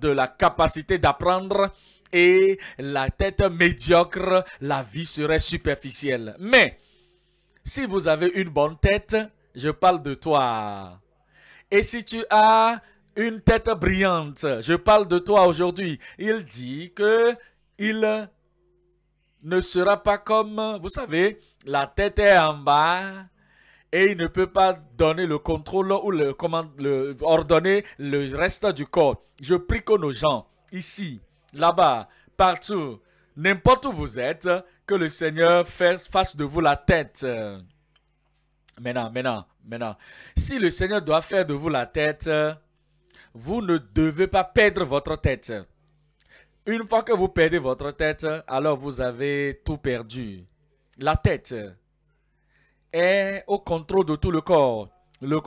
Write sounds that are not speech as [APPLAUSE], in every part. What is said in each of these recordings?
de la capacité d'apprendre et la tête médiocre, la vie serait superficielle. Mais si vous avez une bonne tête, je parle de toi. Et si tu as une tête brillante, je parle de toi aujourd'hui. Il dit que il ne sera pas comme, vous savez, la tête est en bas et il ne peut pas donner le contrôle ou le, comment, le, ordonner le reste du corps. Je prie que nos gens, ici, là-bas, partout, n'importe où vous êtes, que le Seigneur fasse de vous la tête. Maintenant, maintenant, maintenant. Si le Seigneur doit faire de vous la tête, vous ne devez pas perdre votre tête. Une fois que vous perdez votre tête, alors vous avez tout perdu. La tête, au contrôle de tout le corps,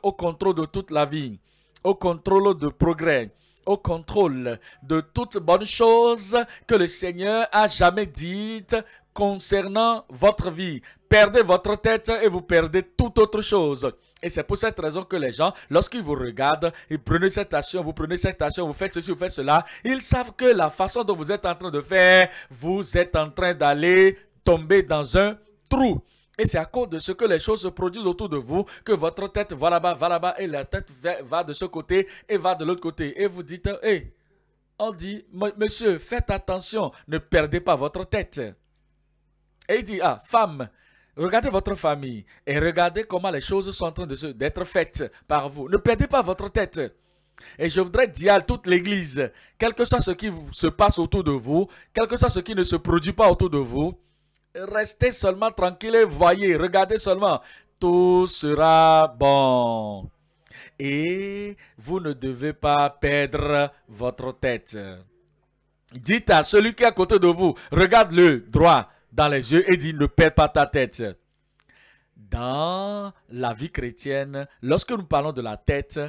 au contrôle de toute la vie, au contrôle de progrès, au contrôle de toutes bonnes choses que le Seigneur a jamais dites concernant votre vie. Perdez votre tête et vous perdez toute autre chose. Et c'est pour cette raison que les gens, lorsqu'ils vous regardent, ils prennent cette action, vous prenez cette action, vous faites ceci, vous faites cela, ils savent que la façon dont vous êtes en train de faire, vous êtes en train d'aller tomber dans un trou. Et c'est à cause de ce que les choses se produisent autour de vous que votre tête va là-bas, va là-bas, et la tête va de ce côté et va de l'autre côté. Et vous dites, hé, on dit, monsieur, faites attention, ne perdez pas votre tête. Et il dit, ah, femme, Regardez votre famille et regardez comment les choses sont en train d'être faites par vous. Ne perdez pas votre tête. Et je voudrais dire à toute l'Église, quel que soit ce qui se passe autour de vous, quel que soit ce qui ne se produit pas autour de vous, Restez seulement tranquille et voyez, regardez seulement. Tout sera bon. Et vous ne devez pas perdre votre tête. Dites à celui qui est à côté de vous, regarde-le droit dans les yeux et dis, ne perds pas ta tête. Dans la vie chrétienne, lorsque nous parlons de la tête,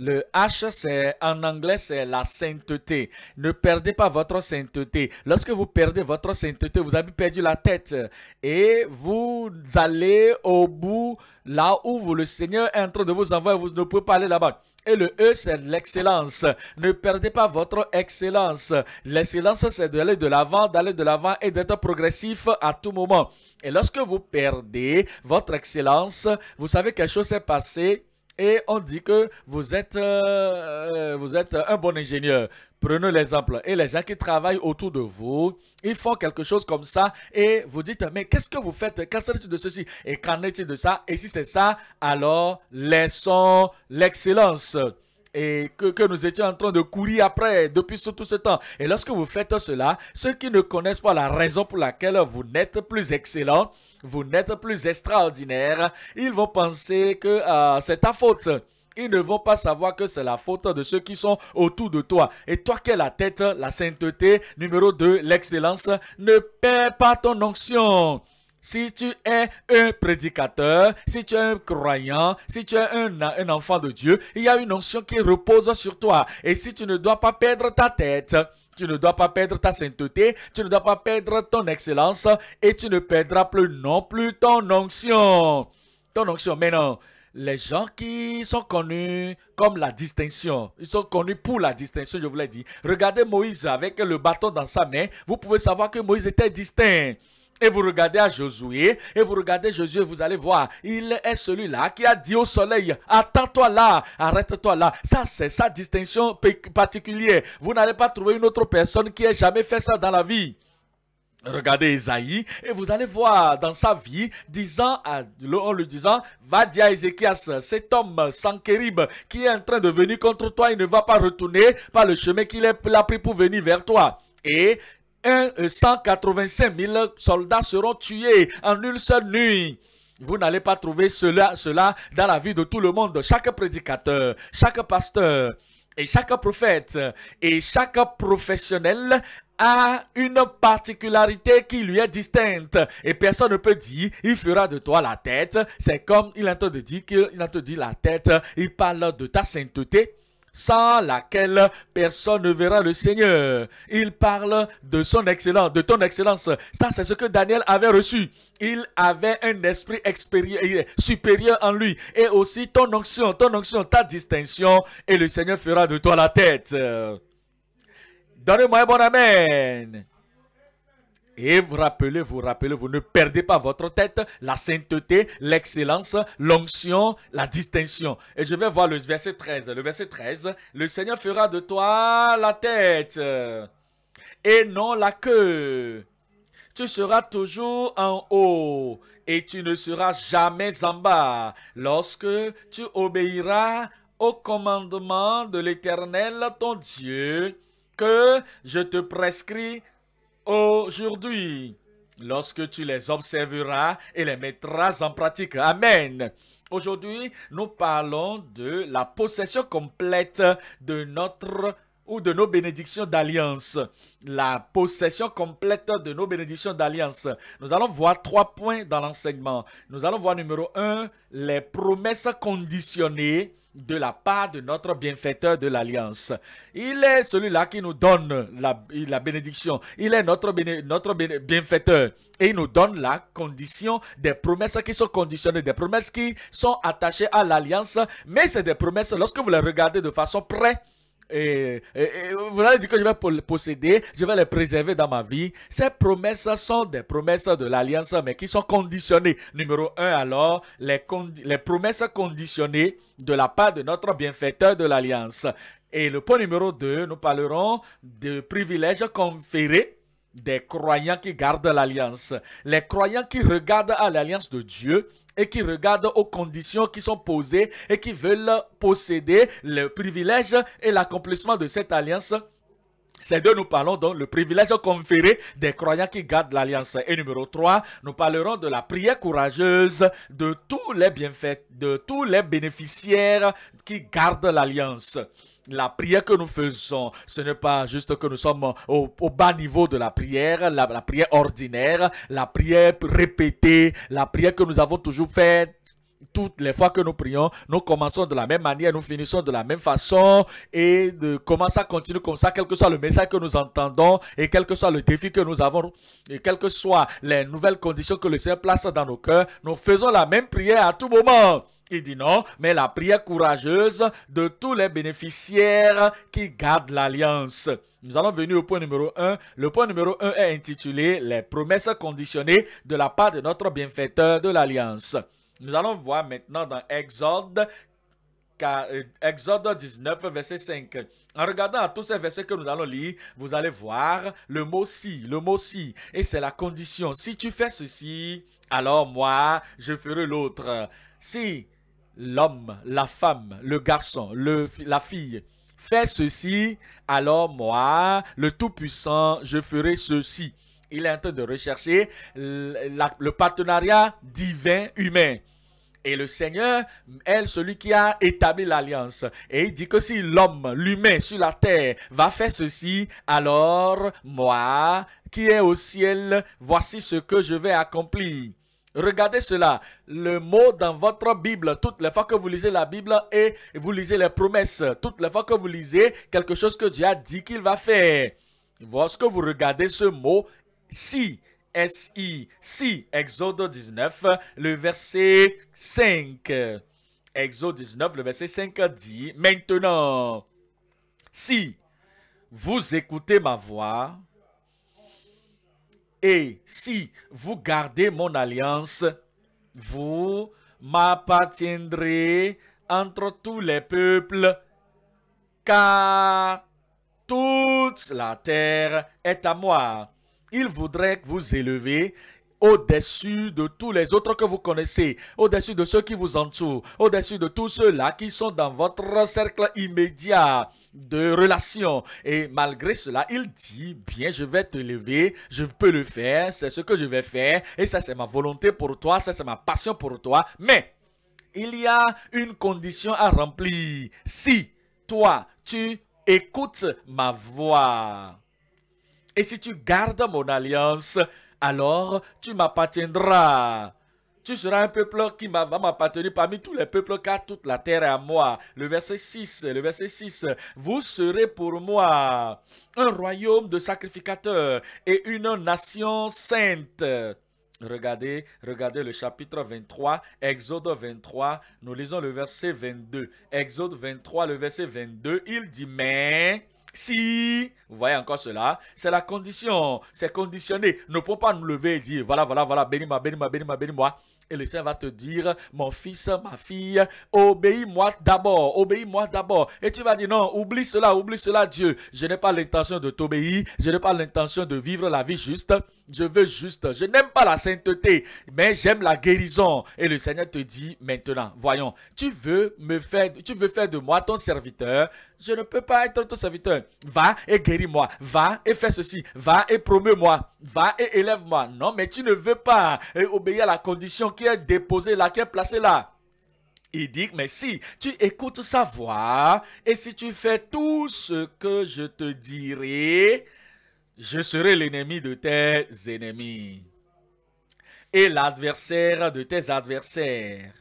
le H, c'est en anglais, c'est la sainteté. Ne perdez pas votre sainteté. Lorsque vous perdez votre sainteté, vous avez perdu la tête. Et vous allez au bout, là où vous, le Seigneur est en train de vous envoyer. Vous ne pouvez pas aller là-bas. Et le E, c'est l'excellence. Ne perdez pas votre excellence. L'excellence, c'est d'aller de l'avant, d'aller de l'avant et d'être progressif à tout moment. Et lorsque vous perdez votre excellence, vous savez quelque chose s'est passé et on dit que vous êtes, euh, euh, vous êtes un bon ingénieur. Prenez l'exemple. Et les gens qui travaillent autour de vous, ils font quelque chose comme ça et vous dites, mais qu'est-ce que vous faites Qu'en est-il de ceci Et qu'en est-il de ça Et si c'est ça, alors laissons l'excellence et que, nous étions en train de courir après depuis tout ce temps. Et lorsque vous faites cela, ceux qui ne connaissent pas la raison pour laquelle vous n'êtes plus excellent, vous n'êtes plus extraordinaire, ils vont penser que euh, c'est ta faute ils ne vont pas savoir que c'est la faute de ceux qui sont autour de toi. Et toi qui es la tête, la sainteté, numéro 2, l'excellence, ne perds pas ton onction. Si tu es un prédicateur, si tu es un croyant, si tu es un, enfant de Dieu, il y a une onction qui repose sur toi. Et si tu ne dois pas perdre ta tête, tu ne dois pas perdre ta sainteté, tu ne dois pas perdre ton excellence et tu ne perdras plus non plus ton onction. Ton onction, mais non. Les gens qui sont connus comme la distinction, ils sont connus pour la distinction, je vous l'ai dit. Regardez Moïse avec le bâton dans sa main, vous pouvez savoir que Moïse était distinct. Et vous regardez à Josué, et vous regardez Josué, vous allez voir, il est celui-là qui a dit au soleil, attends-toi là, arrête-toi là. Ça, c'est sa distinction particulière. Vous n'allez pas trouver une autre personne qui ait jamais fait ça dans la vie. Regardez Isaïe et vous allez voir dans sa vie, disant à, en lui disant, va dire à Ézéchias, cet homme sans kérib qui est en train de venir contre toi, il ne va pas retourner par le chemin qu'il a pris pour venir vers toi. Et 185 000 soldats seront tués en une seule nuit. Vous n'allez pas trouver cela, cela dans la vie de tout le monde. Chaque prédicateur, chaque pasteur et chaque prophète et chaque professionnel a une particularité qui lui est distincte. Et personne ne peut dire, il fera de toi la tête. C'est comme il entend de dire qu'il a te la tête. Il parle de ta sainteté sans laquelle personne ne verra le Seigneur. Il parle de son excellence, de ton excellence. Ça, c'est ce que Daniel avait reçu. Il avait un esprit euh, supérieur en lui. Et aussi ton onction, ton onction, ta distinction. Et le Seigneur fera de toi la tête. Donnez-moi un bon Amen. Et vous rappelez, vous rappelez, vous ne perdez pas votre tête, la sainteté, l'excellence, l'onction, la distinction. Et je vais voir le verset 13. Le verset 13, le Seigneur fera de toi la tête et non la queue. Tu seras toujours en haut et tu ne seras jamais en bas lorsque tu obéiras au commandement de l'Éternel ton Dieu que je te prescris aujourd'hui, lorsque tu les observeras et les mettras en pratique. Amen. Aujourd'hui, nous parlons de la possession complète de notre ou de nos bénédictions d'alliance. La possession complète de nos bénédictions d'alliance. Nous allons voir trois points dans l'enseignement. Nous allons voir numéro un, les promesses conditionnées de la part de notre bienfaiteur de l'Alliance. Il est celui-là qui nous donne la, bénédiction. Il est notre, notre bienfaiteur. Et il nous donne la condition des promesses qui sont conditionnées, des promesses qui sont attachées à l'Alliance. Mais c'est des promesses, lorsque vous les regardez de façon près, et, voilà dit que je vais posséder, je vais les préserver dans ma vie. Ces promesses sont des promesses de l'alliance, mais qui sont conditionnées. Numéro un, alors, les, les promesses conditionnées de la part de notre bienfaiteur de l'alliance. Et le point numéro 2, nous parlerons de privilèges conférés des croyants qui gardent l'alliance. Les croyants qui regardent à l'alliance de Dieu et qui regardent aux conditions qui sont posées et qui veulent posséder le privilège et l'accomplissement de cette alliance c'est de nous parlons donc le privilège conféré des croyants qui gardent l'alliance. Et numéro 3, nous parlerons de la prière courageuse de tous les bienfaits, de tous les bénéficiaires qui gardent l'alliance la prière que nous faisons, ce n'est pas juste que nous sommes au, bas niveau de la prière, la, prière ordinaire, la prière répétée, la prière que nous avons toujours faite toutes les fois que nous prions, nous commençons de la même manière, nous finissons de la même façon et de, comment ça continue comme ça, quel que soit le message que nous entendons et quel que soit le défi que nous avons et quelles que soient les nouvelles conditions que le Seigneur place dans nos cœurs, nous faisons la même prière à tout moment. Il dit non, mais la prière courageuse de tous les bénéficiaires qui gardent l'alliance. Nous allons venir au point numéro 1. Le point numéro 1 est intitulé Les promesses conditionnées de la part de notre bienfaiteur de l'alliance. Nous allons voir maintenant dans Exode euh, Exode 19, verset 5. En regardant tous ces versets que nous allons lire, vous allez voir le mot si, le mot si. Et c'est la condition. Si tu fais ceci, alors moi, je ferai l'autre. Si l'homme, la femme, le garçon, la fille fait ceci, alors moi, le Tout-Puissant, je ferai ceci. Il est en train de rechercher le partenariat divin humain. Et le Seigneur est celui qui a établi l'alliance. Et il dit que si l'homme, l'humain sur la terre, va faire ceci, alors moi, qui est au ciel, voici ce que je vais accomplir. Regardez cela. Le mot dans votre Bible, toutes les fois que vous lisez la Bible et vous lisez les promesses, toutes les fois que vous lisez quelque chose que Dieu a dit qu'il va faire. Lorsque vous regardez ce mot, si, si, si, Exode 19, le verset 5. Exode 19, le verset 5 dit, maintenant, si vous écoutez ma voix, et si vous gardez mon alliance, vous m'appartiendrez entre tous les peuples, car toute la terre est à moi, il voudrait vous élever au-dessus de tous les autres que vous connaissez, au-dessus de ceux qui vous entourent, au-dessus de tous ceux-là qui sont dans votre cercle immédiat de relations. Et malgré cela, il dit, bien, je vais te lever, je peux le faire, c'est ce que je vais faire, et ça c'est ma volonté pour toi, ça c'est ma passion pour toi, mais il y a une condition à remplir. Si toi, tu écoutes ma voix. Et si tu gardes mon alliance, alors tu m'appartiendras. Tu seras un peuple qui va m'appartenir parmi tous les peuples, car toute la terre est à moi. Le verset 6, le verset 6. Vous serez pour moi un royaume de sacrificateurs et une nation sainte. Regardez, regardez le chapitre 23, Exode 23, nous lisons le verset 22. Exode 23, le verset 22, il dit, mais si, vous voyez encore cela, c'est la condition, c'est conditionné. Ne pouvons pas nous lever et dire, voilà, voilà, voilà, bénis-moi, bénis-moi, bénis-moi, bénis-moi. Et le Seigneur va te dire, mon fils, ma fille, obéis-moi d'abord, obéis-moi d'abord. Et tu vas dire, non, oublie cela, oublie cela, Dieu. Je n'ai pas l'intention de t'obéir, je n'ai pas l'intention de vivre la vie juste je veux juste, je n'aime pas la sainteté, mais j'aime la guérison. Et le Seigneur te dit maintenant, voyons, tu veux me faire, tu veux faire de moi ton serviteur, je ne peux pas être ton serviteur. Va et guéris-moi, va et fais ceci, va et promets-moi, va et élève-moi. Non, mais tu ne veux pas euh, obéir à la condition qui est déposée là, qui est placée là. Il dit, mais si tu écoutes sa voix et si tu fais tout ce que je te dirai, je serai l'ennemi de tes ennemis et l'adversaire de tes adversaires.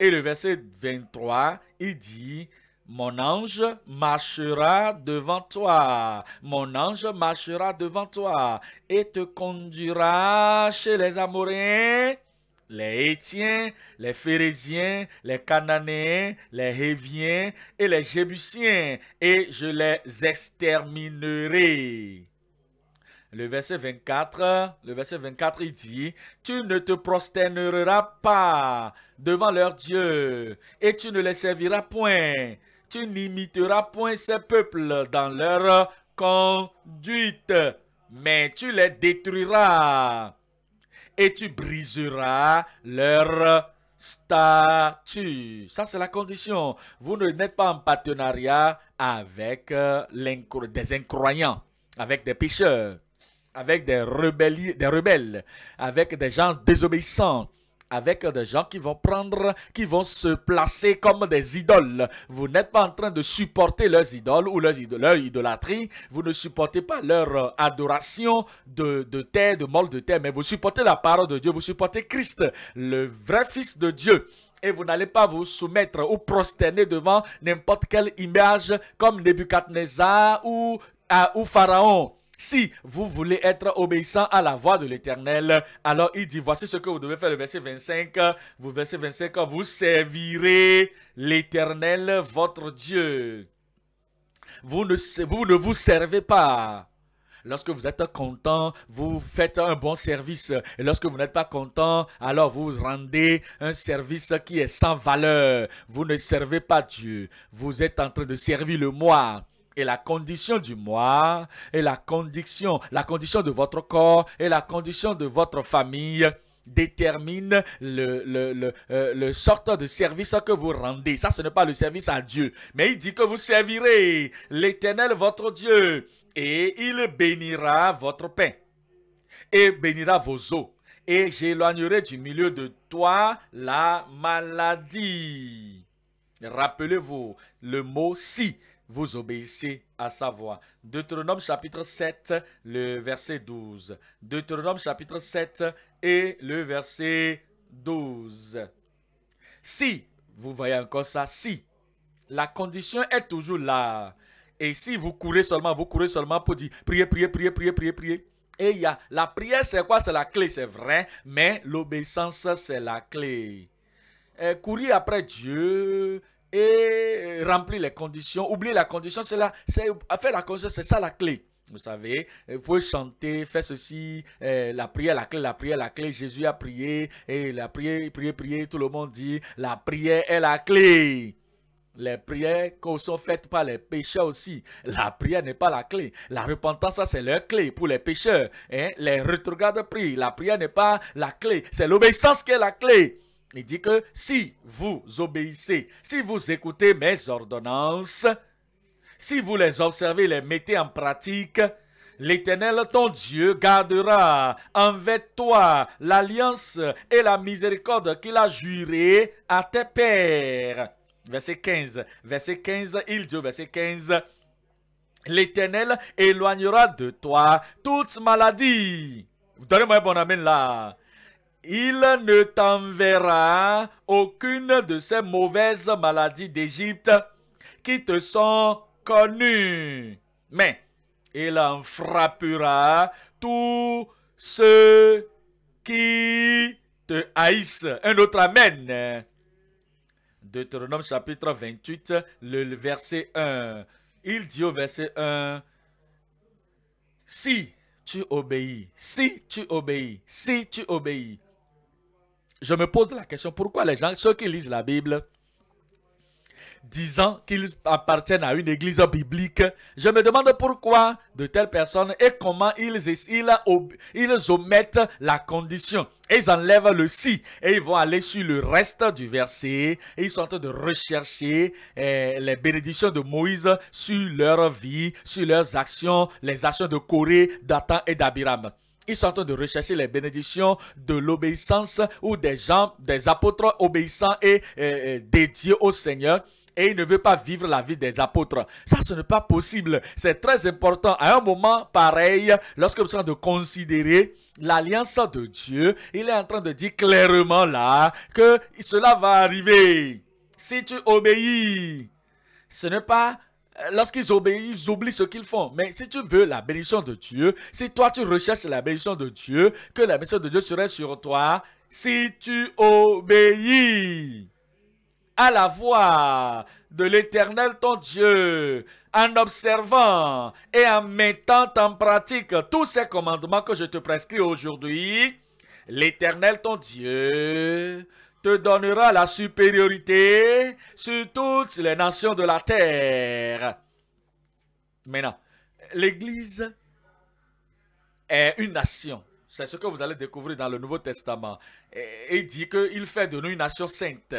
Et le verset 23, il dit, mon ange marchera devant toi, mon ange marchera devant toi et te conduira chez les Amoréens, les Hétiens, les Phérésiens, les Cananéens, les Héviens et les Jébusiens, et je les exterminerai. Le verset 24, le verset il dit, Tu ne te prosterneras pas devant leur Dieu, et tu ne les serviras point. Tu n'imiteras point ces peuples dans leur conduite, mais tu les détruiras, et tu briseras leur statut. Ça, c'est la condition. Vous ne n'êtes pas en partenariat avec euh, des incroyants, avec des pécheurs avec des, rebelles, des rebelles, avec des gens désobéissants, avec des gens qui vont prendre, qui vont se placer comme des idoles. Vous n'êtes pas en train de supporter leurs idoles ou leur idolâtrie. Vous ne supportez pas leur euh, adoration de, terre, de mort de terre, mais vous supportez la parole de Dieu. Vous supportez Christ, le vrai Fils de Dieu et vous n'allez pas vous soumettre ou prosterner devant n'importe quelle image comme Nebuchadnezzar ou, euh, ou Pharaon. Si vous voulez être obéissant à la voix de l'Éternel, alors il dit, voici ce que vous devez faire, le verset 25. Vous, verset 25, vous servirez l'Éternel, votre Dieu. Vous ne, vous ne vous servez pas. Lorsque vous êtes content, vous faites un bon service. Et lorsque vous n'êtes pas content, alors vous rendez un service qui est sans valeur. Vous ne servez pas Dieu. Vous êtes en train de servir le moi et la condition du moi, et la condition, la condition de votre corps, et la condition de votre famille détermine le, le, le euh, sorte de service que vous rendez. Ça, ce n'est pas le service à Dieu. Mais il dit que vous servirez l'Éternel, votre Dieu, et il bénira votre pain, et bénira vos eaux. Et j'éloignerai du milieu de toi la maladie. Rappelez-vous le mot si vous obéissez à sa voix. Deutéronome chapitre 7, le verset 12. Deutéronome chapitre 7 et le verset 12. Si, vous voyez encore ça, si, la condition est toujours là. Et si vous courez seulement, vous courez seulement pour dire, priez, priez, priez, priez, priez, priez. Et il y a, la prière c'est quoi C'est la clé, c'est vrai, mais l'obéissance c'est la clé. Euh, courir après Dieu, et euh, remplir les conditions. Oublier la condition, c'est la, c'est, faire la condition, c'est ça la clé. Vous savez, euh, vous pouvez chanter, faire ceci, euh, la prière, la clé, la prière, la clé. Jésus a prié, et la prière, prier, prier, tout le monde dit, la prière est la clé. Les prières qui sont faites par les pécheurs aussi. La prière n'est pas la clé. La repentance, ça c'est leur clé pour les pécheurs. Hein? Les retrogrades prient. La prière n'est pas la clé. C'est l'obéissance qui est la clé. Il dit que si vous obéissez, si vous écoutez mes ordonnances, si vous les observez, les mettez en pratique, L'Éternel, ton Dieu, gardera envers toi l'alliance et la miséricorde qu'il a jurée à tes pères. Verset 15. Verset 15, il dit, verset 15. L'Éternel éloignera de toi toute maladie. Donnez-moi un bon amen là il ne t'enverra aucune de ces mauvaises maladies d'Égypte qui te sont connues. Mais il en frappera tous ceux qui te haïssent. Un autre Amen. Deutéronome chapitre 28, le verset 1. Il dit au verset 1, si tu obéis, si tu obéis, si tu obéis je me pose la question, pourquoi les gens, ceux qui lisent la Bible, disant qu'ils appartiennent à une église biblique, je me demande pourquoi de telles personnes et comment ils, ils, omettent la condition. Ils enlèvent le si et ils vont aller sur le reste du verset. Et ils sont en train de rechercher eh, les bénédictions de Moïse sur leur vie, sur leurs actions, les actions de Corée, d'Atan et d'Abiram. Ils sont en train de rechercher les bénédictions de l'obéissance ou des gens, des apôtres obéissants et, des au Seigneur et il ne veut pas vivre la vie des apôtres. Ça, ce n'est pas possible. C'est très important. À un moment pareil, lorsque nous sommes en train de considérer l'alliance de Dieu, il est en train de dire clairement là que cela va arriver si tu obéis. Ce n'est pas Lorsqu'ils obéissent, ils oublient ce qu'ils font. Mais si tu veux la bénédiction de Dieu, si toi tu recherches la bénédiction de Dieu, que la bénédiction de Dieu serait sur toi si tu obéis à la voix de l'Éternel ton Dieu, en observant et en mettant en pratique tous ces commandements que je te prescris aujourd'hui, l'Éternel ton Dieu te donnera la supériorité sur toutes les nations de la terre. Maintenant, l'Église est une nation. C'est ce que vous allez découvrir dans le Nouveau Testament. Et, dit qu'il fait de nous une nation sainte.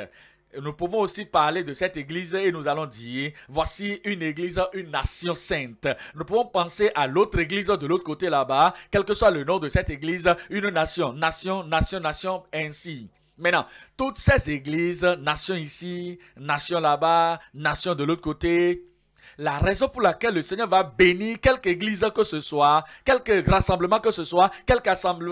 Nous pouvons aussi parler de cette église et nous allons dire, voici une église, une nation sainte. Nous pouvons penser à l'autre église de l'autre côté là-bas, quel que soit le nom de cette église, une nation, nation, nation, nation, ainsi. Maintenant, toutes ces églises, nation ici, nation là-bas, nation de l'autre côté, la raison pour laquelle le Seigneur va bénir quelque église que ce soit, quelque rassemblement que ce soit, quelque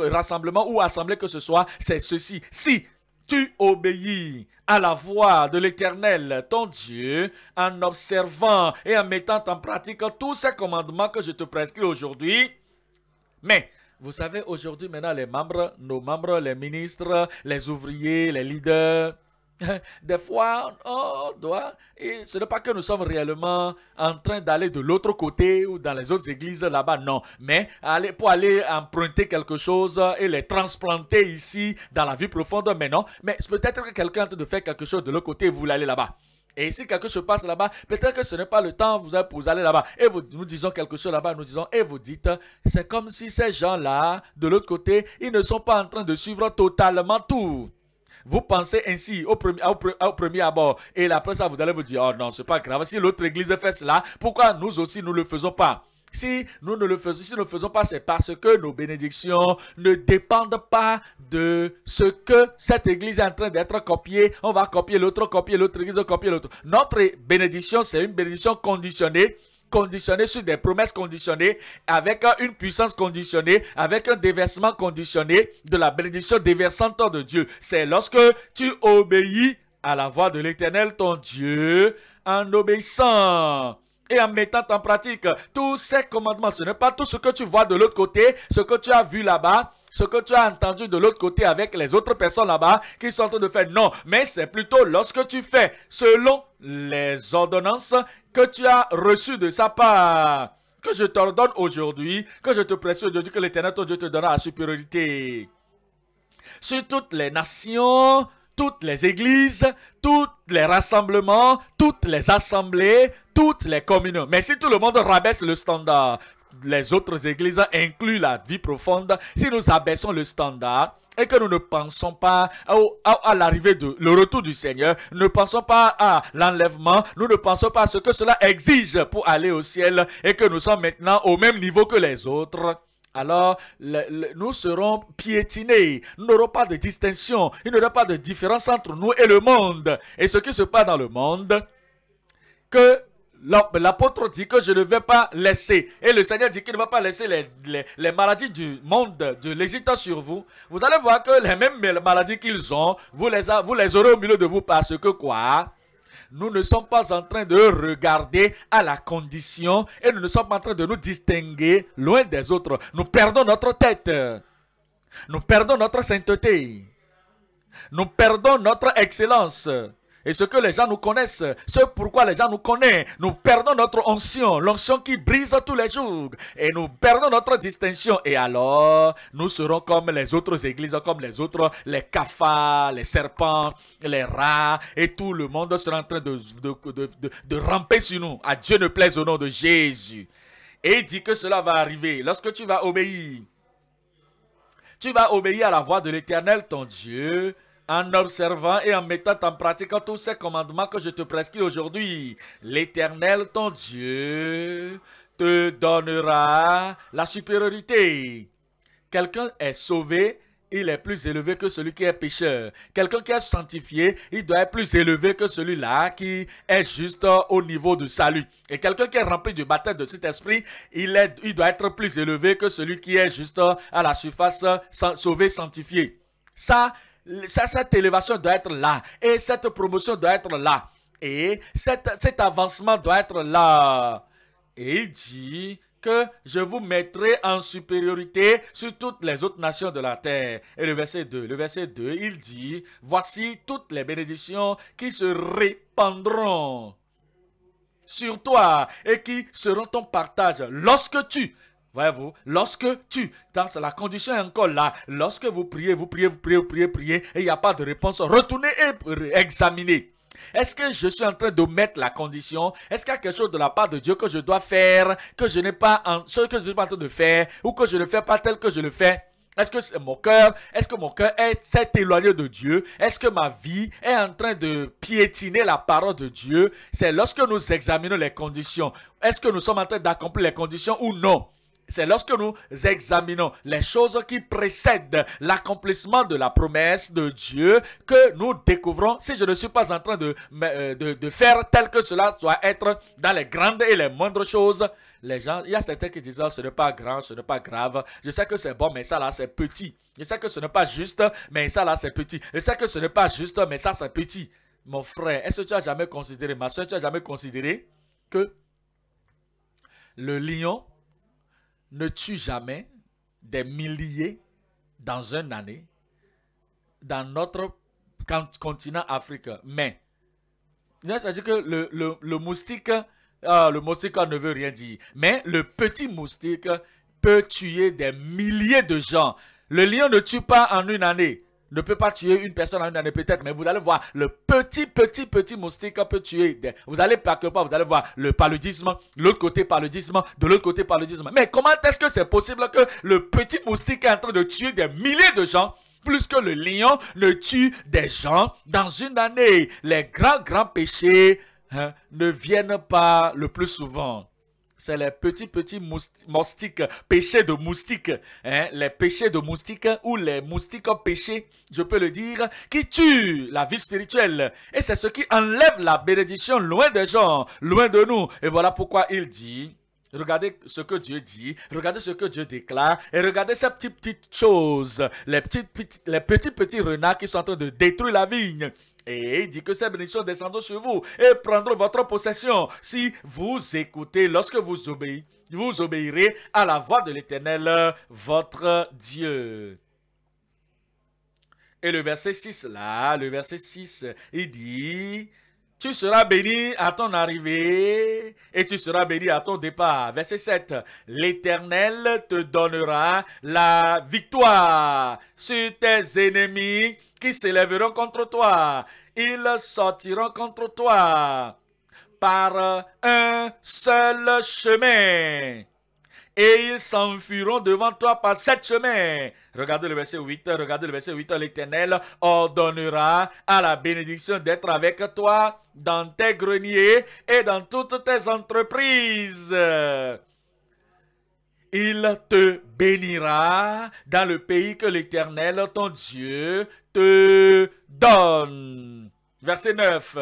rassemblement ou assemblée que ce soit, c'est ceci. Si tu obéis à la voix de l'Éternel, ton Dieu, en observant et en mettant en pratique tous ces commandements que je te prescris aujourd'hui, mais vous savez, aujourd'hui, maintenant, les membres, nos membres, les ministres, les ouvriers, les leaders, [LAUGHS] des fois, on doit, et ce n'est pas que nous sommes réellement en train d'aller de l'autre côté ou dans les autres églises là-bas, non. Mais aller, pour aller emprunter quelque chose et les transplanter ici dans la vie profonde, mais non. Mais peut-être que quelqu'un est en train de faire quelque chose de l'autre côté et vous voulez aller là-bas. Et si quelque chose se passe là-bas, peut-être que ce n'est pas le temps, vous allez là-bas. Et vous, nous disons quelque chose là-bas, nous disons, et vous dites, c'est comme si ces gens-là, de l'autre côté, ils ne sont pas en train de suivre totalement tout. Vous pensez ainsi au premier, au, premier abord. Et après ça, vous allez vous dire, oh non, c'est pas grave. Si l'autre église fait cela, pourquoi nous aussi, nous ne le faisons pas si nous ne le faisons, si faisons pas, c'est parce que nos bénédictions ne dépendent pas de ce que cette église est en train d'être copiée. On va copier l'autre, copier l'autre église, copier l'autre. Notre bénédiction, c'est une bénédiction conditionnée conditionnée sur des promesses conditionnées, avec une puissance conditionnée, avec un déversement conditionné de la bénédiction déversante de Dieu. C'est lorsque tu obéis à la voix de l'Éternel, ton Dieu, en obéissant et en mettant en pratique tous ces commandements. Ce n'est pas tout ce que tu vois de l'autre côté, ce que tu as vu là-bas, ce que tu as entendu de l'autre côté avec les autres personnes là-bas qui sont en train de faire. Non, mais c'est plutôt lorsque tu fais selon les ordonnances que tu as reçues de sa part. Que je t'ordonne aujourd'hui, que je te précise aujourd'hui, que l'éternel ton Dieu te donnera la supériorité sur toutes les nations toutes les églises, tous les rassemblements, toutes les assemblées, toutes les communes. Mais si tout le monde rabaisse le standard, les autres églises incluent la vie profonde, si nous abaissons le standard, et que nous ne pensons pas à, l'arrivée de le retour du Seigneur, ne pensons pas à l'enlèvement, nous ne pensons pas à ce que cela exige pour aller au ciel et que nous sommes maintenant au même niveau que les autres, alors nous serons piétinés. Nous n'aurons pas de distinction. Il n'y aura pas de différence entre nous et le monde. Et ce qui se passe dans le monde, que l'apôtre dit que je ne vais pas laisser. Et le Seigneur dit qu'il ne va pas laisser les, maladies du monde, de l'Égypte sur vous. Vous allez voir que les mêmes maladies qu'ils ont, vous les, vous les aurez au milieu de vous parce que quoi nous ne sommes pas en train de regarder à la condition et nous ne sommes pas en train de nous distinguer loin des autres. Nous perdons notre tête. Nous perdons notre sainteté. Nous perdons notre excellence. Et ce que les gens nous connaissent, ce pourquoi les gens nous connaissent, nous perdons notre onction, l'onction qui brise tous les jours. Et nous perdons notre distinction. Et alors, nous serons comme les autres églises, comme les autres, les cafards, les serpents, les rats. Et tout le monde sera en train de, de, ramper sur nous. À Dieu ne plaise au nom de Jésus. Et il dit que cela va arriver. Lorsque tu vas obéir, tu vas obéir à la voix de l'Éternel, ton Dieu, en observant et en mettant en pratique tous ces commandements que je te prescris aujourd'hui. L'Éternel, ton Dieu, te donnera la supériorité. Quelqu'un est sauvé, il est plus élevé que celui qui est pécheur. Quelqu'un qui est sanctifié, il doit être plus élevé que celui-là qui est juste au niveau de salut. Et quelqu'un qui est rempli du baptême de cet esprit, il, doit être plus élevé que celui qui est juste à la surface sauvé, sanctifié. Ça, cette élévation doit être là. Et cette promotion doit être là. Et cet, cet avancement doit être là. Et il dit que je vous mettrai en supériorité sur toutes les autres nations de la terre. Et le verset 2, le verset 2, il dit, voici toutes les bénédictions qui se répandront sur toi et qui seront ton partage lorsque tu Voyez-vous, lorsque tu, dans la condition est encore là, lorsque vous priez, vous priez, vous priez, vous priez, priez, et il n'y a pas de réponse, retournez et examinez. Est-ce que je suis en train de mettre la condition Est-ce qu'il y a quelque chose de la part de Dieu que je dois faire, que je n'ai pas en, ce que je suis pas en train de faire, ou que je ne fais pas tel que je le fais est-ce que c'est mon cœur Est-ce que mon cœur est éloigné de Dieu Est-ce que ma vie est en train de piétiner la parole de Dieu C'est lorsque nous examinons les conditions. Est-ce que nous sommes en train d'accomplir les conditions ou non c'est lorsque nous examinons les choses qui précèdent l'accomplissement de la promesse de Dieu que nous découvrons, si je ne suis pas en train de, euh, de, faire tel que cela doit être dans les grandes et les moindres choses, les gens, il y a certains qui disent, oh, ce n'est pas grand, ce n'est pas grave, je sais que c'est bon, mais ça là, c'est petit. Je sais que ce n'est pas juste, mais ça là, c'est petit. Je sais que ce n'est pas juste, mais ça, c'est petit. Mon frère, est-ce que tu as jamais considéré, ma soeur, tu as jamais considéré que le lion ne tue jamais des milliers dans une année dans notre continent africain. Mais, ça veut dire que le, moustique, le moustique euh, ne veut rien dire. Mais le petit moustique peut tuer des milliers de gens. Le lion ne tue pas en une année ne peut pas tuer une personne en une année peut-être, mais vous allez voir, le petit, petit, petit moustique peut tuer. Vous allez pas que pas, vous allez voir le paludisme, l'autre côté paludisme, de l'autre côté paludisme. Mais comment est-ce que c'est possible que le petit moustique est en train de tuer des milliers de gens plus que le lion ne tue des gens dans une année. Les grands, grands péchés hein, ne viennent pas le plus souvent c'est les petits, petits moustiques, péchés de moustiques. Hein, les péchés de moustiques ou les moustiques péchés, je peux le dire, qui tuent la vie spirituelle. Et c'est ce qui enlève la bénédiction loin des gens, loin de nous. Et voilà pourquoi il dit Regardez ce que Dieu dit, regardez ce que Dieu déclare, et regardez ces petites, choses, les, petites, les petits petits renards qui sont en train de détruire la vigne. Et il dit que ces bénédictions descendront sur vous et prendront votre possession si vous écoutez, lorsque vous obéissez, vous obéirez à la voix de l'Éternel, votre Dieu. Et le verset 6, là, le verset 6, il dit, tu seras béni à ton arrivée et tu seras béni à ton départ. Verset 7. L'Éternel te donnera la victoire sur tes ennemis qui s'élèveront contre toi. Ils sortiront contre toi par un seul chemin et ils s'enfuiront devant toi par sept chemins. Regardez le verset 8, regardez le verset 8, l'Éternel ordonnera à la bénédiction d'être avec toi dans tes greniers et dans toutes tes entreprises. Il te bénira dans le pays que l'Éternel, ton Dieu, te donne. Verset 9.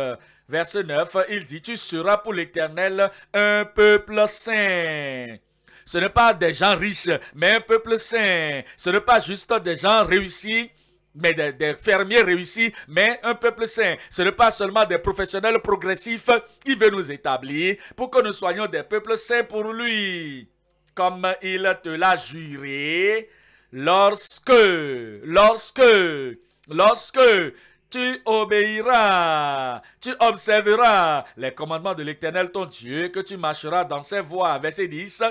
Verset 9, il dit, tu seras pour l'Éternel un peuple saint. Ce n'est pas des gens riches, mais un peuple saint. Ce n'est pas juste des gens réussis, mais des, fermiers réussis, mais un peuple saint. Ce n'est pas seulement des professionnels progressifs. qui veut nous établir pour que nous soyons des peuples saints pour lui. Comme il te l'a juré, lorsque, lorsque, lorsque tu obéiras, tu observeras les commandements de l'Éternel ton Dieu, que tu marcheras dans ses voies. Verset 10.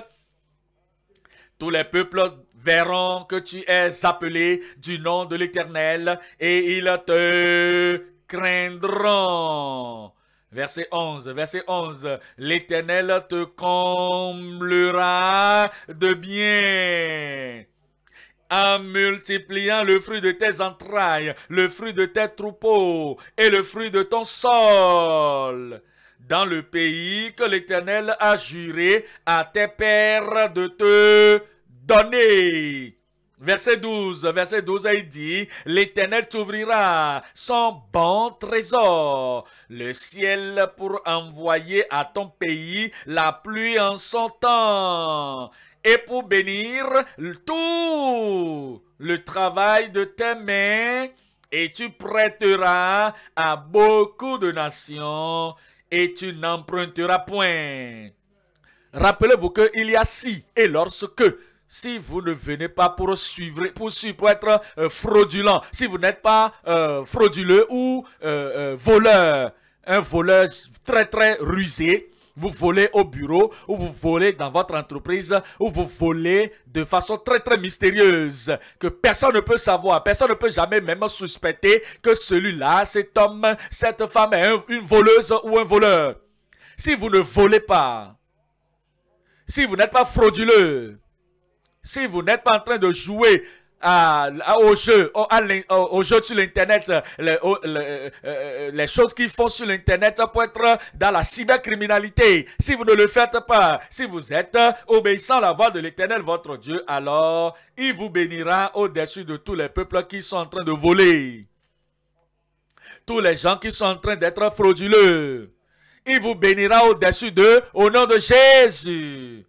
Tous les peuples verront que tu es appelé du nom de l'Éternel et ils te craindront. Verset 11, verset 11. L'Éternel te comblera de bien en multipliant le fruit de tes entrailles, le fruit de tes troupeaux et le fruit de ton sol dans le pays que l'Éternel a juré à tes pères de te donner. Verset 12, verset 12, il dit, l'Éternel t'ouvrira son bon trésor, le ciel pour envoyer à ton pays la pluie en son temps, et pour bénir tout le travail de tes mains, et tu prêteras à beaucoup de nations, et tu n'emprunteras point. Rappelez-vous qu'il y a si et lorsque. Si vous ne venez pas pour suivre, pour, être euh, fraudulent, si vous n'êtes pas euh, frauduleux ou euh, voleur, un voleur très très rusé, vous volez au bureau, ou vous volez dans votre entreprise, ou vous volez de façon très très mystérieuse, que personne ne peut savoir, personne ne peut jamais même suspecter que celui-là, cet homme, cette femme est une voleuse ou un voleur. Si vous ne volez pas, si vous n'êtes pas frauduleux, si vous n'êtes pas en train de jouer à, ah, ah, au jeu, au, jeu sur l'Internet, euh, euh, euh, les, choses qu'ils font sur l'Internet pour être dans la cybercriminalité. Si vous ne le faites pas, si vous êtes obéissant à la voix de l'Éternel, votre Dieu, alors il vous bénira au-dessus de tous les peuples qui sont en train de voler. Tous les gens qui sont en train d'être frauduleux. Il vous bénira au-dessus d'eux au nom de Jésus.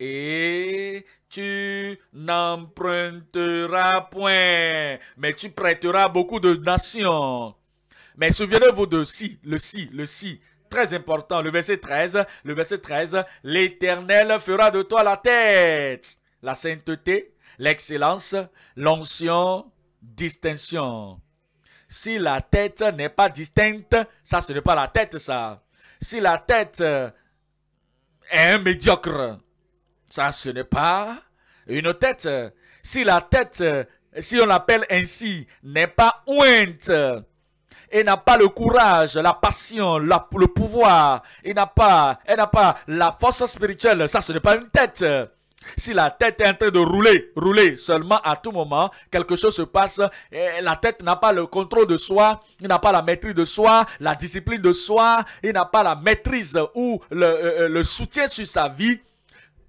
Et tu n'emprunteras point, mais tu prêteras beaucoup de nations. Mais souvenez-vous de si, le si, le si. Très important, le verset 13, le verset 13, l'Éternel fera de toi la tête, la sainteté, l'excellence, l'onction, distinction. Si la tête n'est pas distincte, ça ce n'est pas la tête ça. Si la tête est un médiocre, ça, ce n'est pas une tête. Si la tête, si on l'appelle ainsi, n'est pas ouinte, et n'a pas le courage, la passion, le pouvoir, et n'a pas, elle n'a pas la force spirituelle, ça, ce n'est pas une tête. Si la tête est en train de rouler, rouler seulement à tout moment, quelque chose se passe, et eh, la tête n'a pas le contrôle de soi, il n'a pas la maîtrise de soi, la discipline de soi, il n'a pas la maîtrise ou le, euh, euh, le soutien sur sa vie,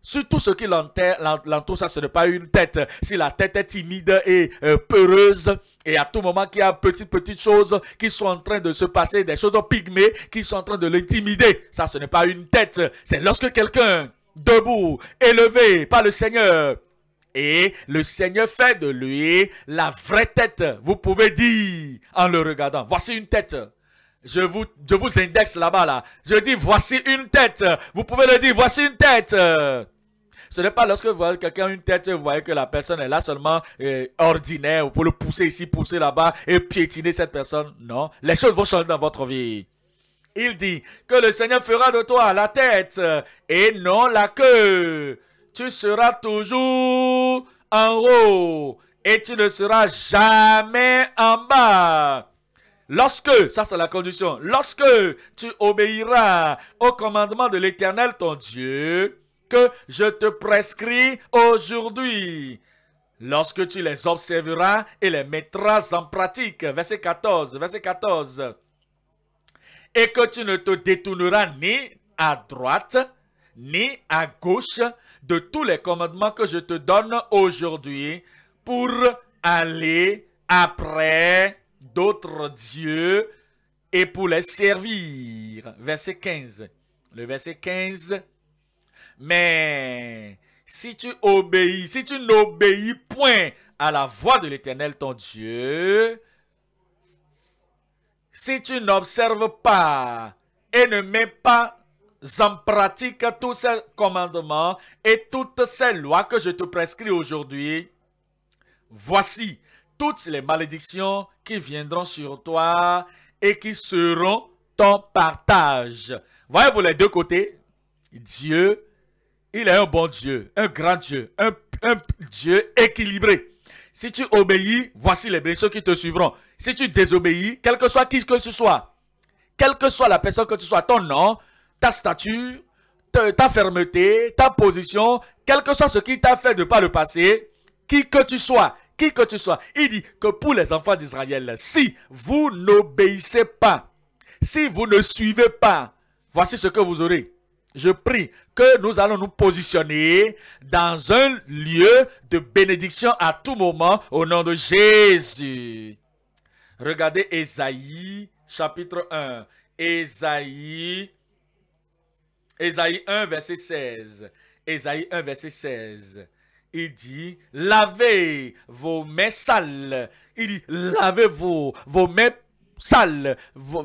sur tout ce qui l'entoure, ça, ce n'est pas une tête. Si la tête est timide et euh, peureuse, et à tout moment qu'il y a petites, petites choses qui sont en train de se passer, des choses pygmées qui sont en train de l'intimider, ça, ce n'est pas une tête. C'est lorsque quelqu'un, debout, élevé par le Seigneur, et le Seigneur fait de lui la vraie tête. Vous pouvez dire en le regardant, voici une tête. Je vous, je vous indexe là-bas, là. Je dis, voici une tête. Vous pouvez le dire, voici une tête. Ce n'est pas lorsque vous voyez quelqu'un une tête, vous voyez que la personne est là seulement euh, ordinaire, pour le pousser ici, pousser là-bas et piétiner cette personne. Non, les choses vont changer dans votre vie. Il dit que le Seigneur fera de toi la tête euh, et non la queue. Tu seras toujours en haut et tu ne seras jamais en bas. Lorsque, ça c'est la condition, lorsque tu obéiras au commandement de l'Éternel ton Dieu, que je te prescris aujourd'hui. Lorsque tu les observeras et les mettras en pratique. Verset 14, verset 14. Et que tu ne te détourneras ni à droite, ni à gauche de tous les commandements que je te donne aujourd'hui pour aller après d'autres dieux et pour les servir. Verset 15. Le verset 15 mais si tu obéis, si tu n'obéis point à la voix de l'Éternel ton Dieu, si tu n'observes pas et ne mets pas en pratique tous ces commandements et toutes ces lois que je te prescris aujourd'hui, voici toutes les malédictions qui viendront sur toi et qui seront ton partage. Voyez-vous les deux côtés Dieu il est un bon Dieu, un grand Dieu, un, Dieu équilibré. Si tu obéis, voici les bénédictions qui te suivront. Si tu désobéis, quel que soit qui que tu sois, quelle que soit la personne que tu sois, ton nom, ta stature, ta, fermeté, ta position, quel que soit ce qui t'a fait de pas le passé, qui que tu sois, qui que tu sois, il dit que pour les enfants d'Israël, si vous n'obéissez pas, si vous ne suivez pas, voici ce que vous aurez je prie que nous allons nous positionner dans un lieu de bénédiction à tout moment au nom de Jésus. Regardez Esaïe, chapitre 1. Esaïe, Esaïe 1 verset 16. Esaïe 1 verset 16. Il dit, lavez vos mains sales. Il dit, lavez-vous vos mains sale,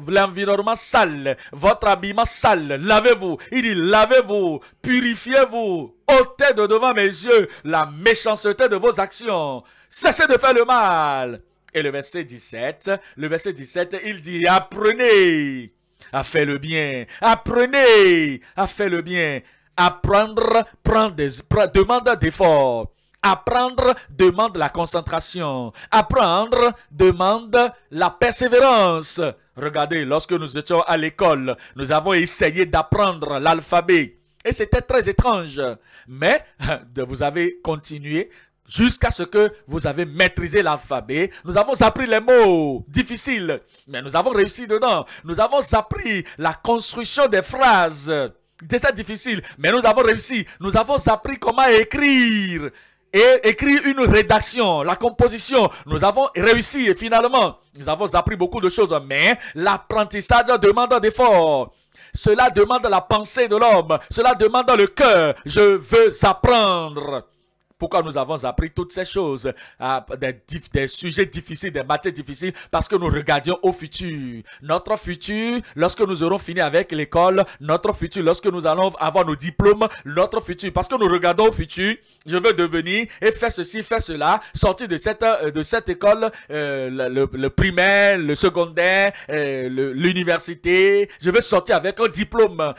l'environnement sale, votre habillement sale, lavez-vous. Il dit, lavez-vous, purifiez-vous, ôtez de devant mes yeux la méchanceté de vos actions, cessez de faire le mal. Et le verset 17, le verset 17, il dit, apprenez à faire le bien, apprenez à faire le bien, apprendre, prendre des, demande d'efforts Apprendre demande la concentration. Apprendre demande la persévérance. Regardez, lorsque nous étions à l'école, nous avons essayé d'apprendre l'alphabet. Et c'était très étrange. Mais [LAUGHS] vous avez continué jusqu'à ce que vous avez maîtrisé l'alphabet. Nous avons appris les mots difficiles, mais nous avons réussi dedans. Nous avons appris la construction des phrases. C'était difficile, mais nous avons réussi. Nous avons appris comment écrire et écrit une rédaction, la composition. Nous avons réussi finalement, nous avons appris beaucoup de choses, mais l'apprentissage demande d'efforts. Cela demande la pensée de l'homme, cela demande le cœur. Je veux apprendre. Pourquoi nous avons appris toutes ces choses, euh, des, sujets difficiles, des matières difficiles, parce que nous regardions au futur. Notre futur, lorsque nous aurons fini avec l'école, notre futur, lorsque nous allons avoir nos diplômes, notre futur, parce que nous regardons au futur, je veux devenir et faire ceci, faire cela, sortir de cette, euh, école, euh, le, primaire, le secondaire, l'université, je veux sortir avec un diplôme.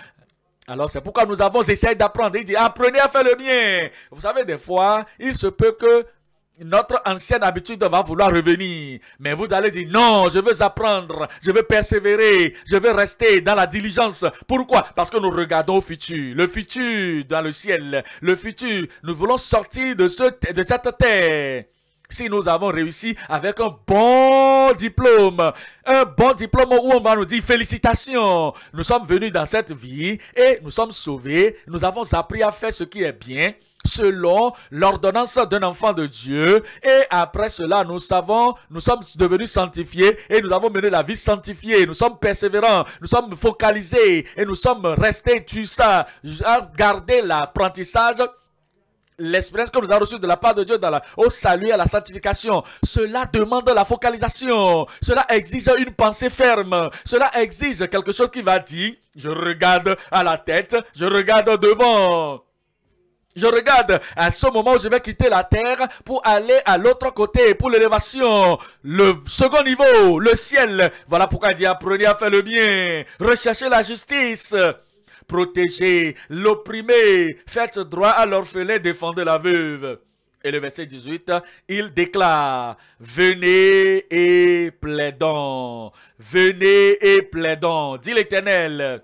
Alors c'est pourquoi nous avons essayé d'apprendre. Il dit, apprenez à faire le bien. Vous savez, des fois, il se peut que notre ancienne habitude va vouloir revenir. Mais vous allez dire, non, je veux apprendre, je veux persévérer, je veux rester dans la diligence. Pourquoi Parce que nous regardons au futur, le futur dans le ciel, le futur. Nous voulons sortir de, ce, de cette terre si nous avons réussi avec un bon diplôme. Un bon diplôme où on va nous dire félicitations. Nous sommes venus dans cette vie et nous sommes sauvés. Nous avons appris à faire ce qui est bien selon l'ordonnance d'un enfant de Dieu. Et après cela, nous savons, nous sommes devenus sanctifiés et nous avons mené la vie sanctifiée. Nous sommes persévérants, nous sommes focalisés et nous sommes restés, tu ça, à garder l'apprentissage l'espérance que nous avons reçue de la part de Dieu dans la, au salut et à la sanctification. Cela demande la focalisation. Cela exige une pensée ferme. Cela exige quelque chose qui va dire, je regarde à la tête, je regarde devant. Je regarde à ce moment où je vais quitter la terre pour aller à l'autre côté, pour l'élévation, le second niveau, le ciel. Voilà pourquoi il dit apprenez à faire le bien, recherchez la justice, Protéger, l'opprimé, faites droit à l'orphelin, défendez la veuve. Et le verset 18, il déclare, venez et plaidons, venez et plaidons, dit l'Éternel,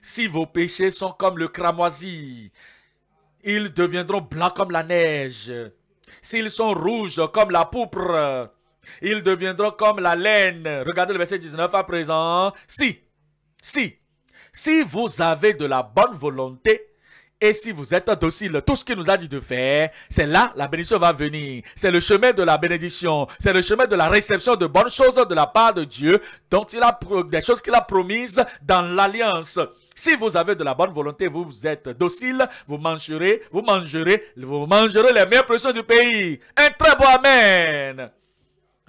si vos péchés sont comme le cramoisi, ils deviendront blancs comme la neige. S'ils sont rouges comme la poupre, ils deviendront comme la laine. Regardez le verset 19 à présent. Si, si, si vous avez de la bonne volonté, et si vous êtes docile, tout ce qu'il nous a dit de faire, c'est là la bénédiction va venir. C'est le chemin de la bénédiction. C'est le chemin de la réception de bonnes choses de la part de Dieu, dont il a des choses qu'il a promises dans l'alliance. Si vous avez de la bonne volonté, vous êtes docile, vous mangerez, vous mangerez, vous mangerez les meilleures pressions du pays. Un très bon Amen.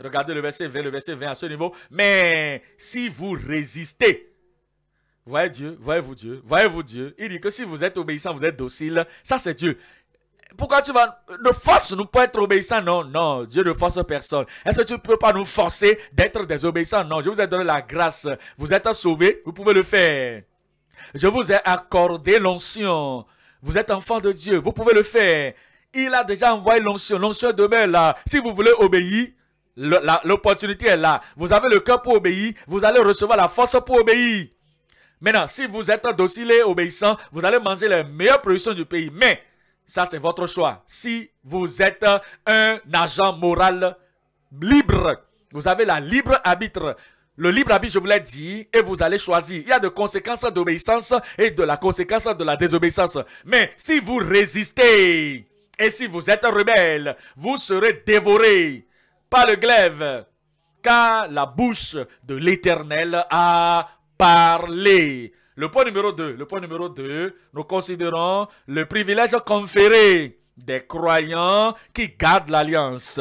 Regardez le verset 20, le verset 20 à ce niveau. Mais si vous résistez, Voyez Dieu, voyez-vous Dieu, voyez-vous Dieu. Il dit que si vous êtes obéissant, vous êtes docile. Ça, c'est Dieu. Pourquoi tu vas de force nous pas être obéissants Non, non, Dieu ne force personne. Est-ce que tu ne peux pas nous forcer d'être désobéissant, Non, je vous ai donné la grâce. Vous êtes sauvés, vous pouvez le faire. Je vous ai accordé l'onction. Vous êtes enfant de Dieu, vous pouvez le faire. Il a déjà envoyé l'onction. L'onction demeure là. Si vous voulez obéir, l'opportunité est là. Vous avez le cœur pour obéir, vous allez recevoir la force pour obéir. Maintenant, si vous êtes docile et obéissant, vous allez manger les meilleures productions du pays. Mais ça, c'est votre choix. Si vous êtes un agent moral libre, vous avez la libre arbitre. Le libre arbitre, je vous l'ai dit, et vous allez choisir. Il y a des conséquences d'obéissance et de la conséquence de la désobéissance. Mais si vous résistez et si vous êtes rebelle, vous serez dévoré par le glaive. Car la bouche de l'Éternel a parler. Le point numéro 2, le point numéro 2, nous considérons le privilège conféré des croyants qui gardent l'alliance.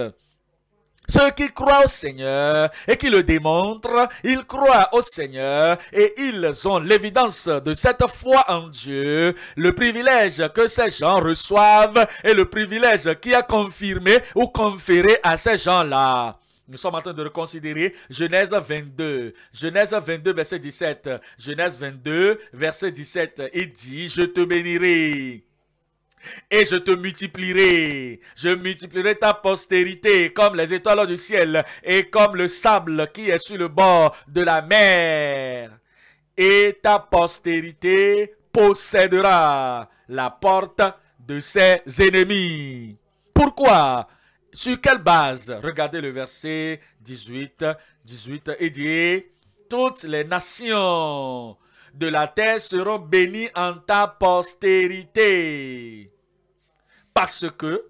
Ceux qui croient au Seigneur et qui le démontrent, ils croient au Seigneur et ils ont l'évidence de cette foi en Dieu. Le privilège que ces gens reçoivent et le privilège qui a confirmé ou conféré à ces gens-là. Nous sommes en train de reconsidérer Genèse 22. Genèse 22, verset 17. Genèse 22, verset 17. Il dit, je te bénirai et je te multiplierai. Je multiplierai ta postérité comme les étoiles du ciel et comme le sable qui est sur le bord de la mer. Et ta postérité possédera la porte de ses ennemis. Pourquoi sur quelle base Regardez le verset 18, 18 et dit, toutes les nations de la terre seront bénies en ta postérité. Parce que,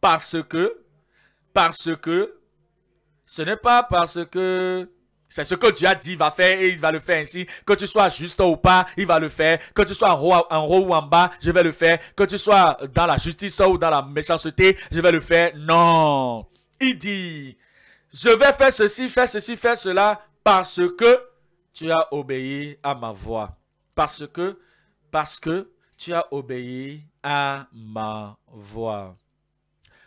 parce que, parce que, ce n'est pas parce que c'est ce que Dieu a dit, il va faire et il va le faire ainsi. Que tu sois juste ou pas, il va le faire. Que tu sois en haut, ou en bas, je vais le faire. Que tu sois dans la justice ou dans la méchanceté, je vais le faire. Non. Il dit, je vais faire ceci, faire ceci, faire cela parce que tu as obéi à ma voix. Parce que, parce que tu as obéi à ma voix.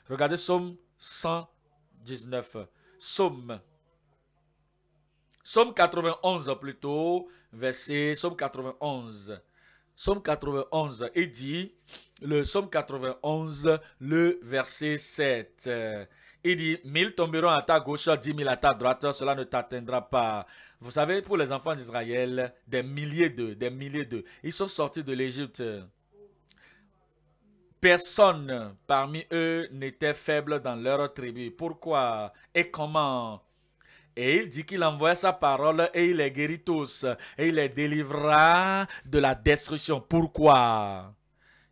Regardez Somme 119. Somme Somme 91 plutôt, verset, Somme 91. Somme 91, il dit, le Somme 91, le verset 7. Il dit, mille tomberont à ta gauche, dix mille à ta droite, cela ne t'atteindra pas. Vous savez, pour les enfants d'Israël, des milliers d'eux, des milliers d'eux, ils sont sortis de l'Égypte. Personne parmi eux n'était faible dans leur tribu. Pourquoi et comment et il dit qu'il envoie sa parole et il les guérit tous. Et il les délivra de la destruction. Pourquoi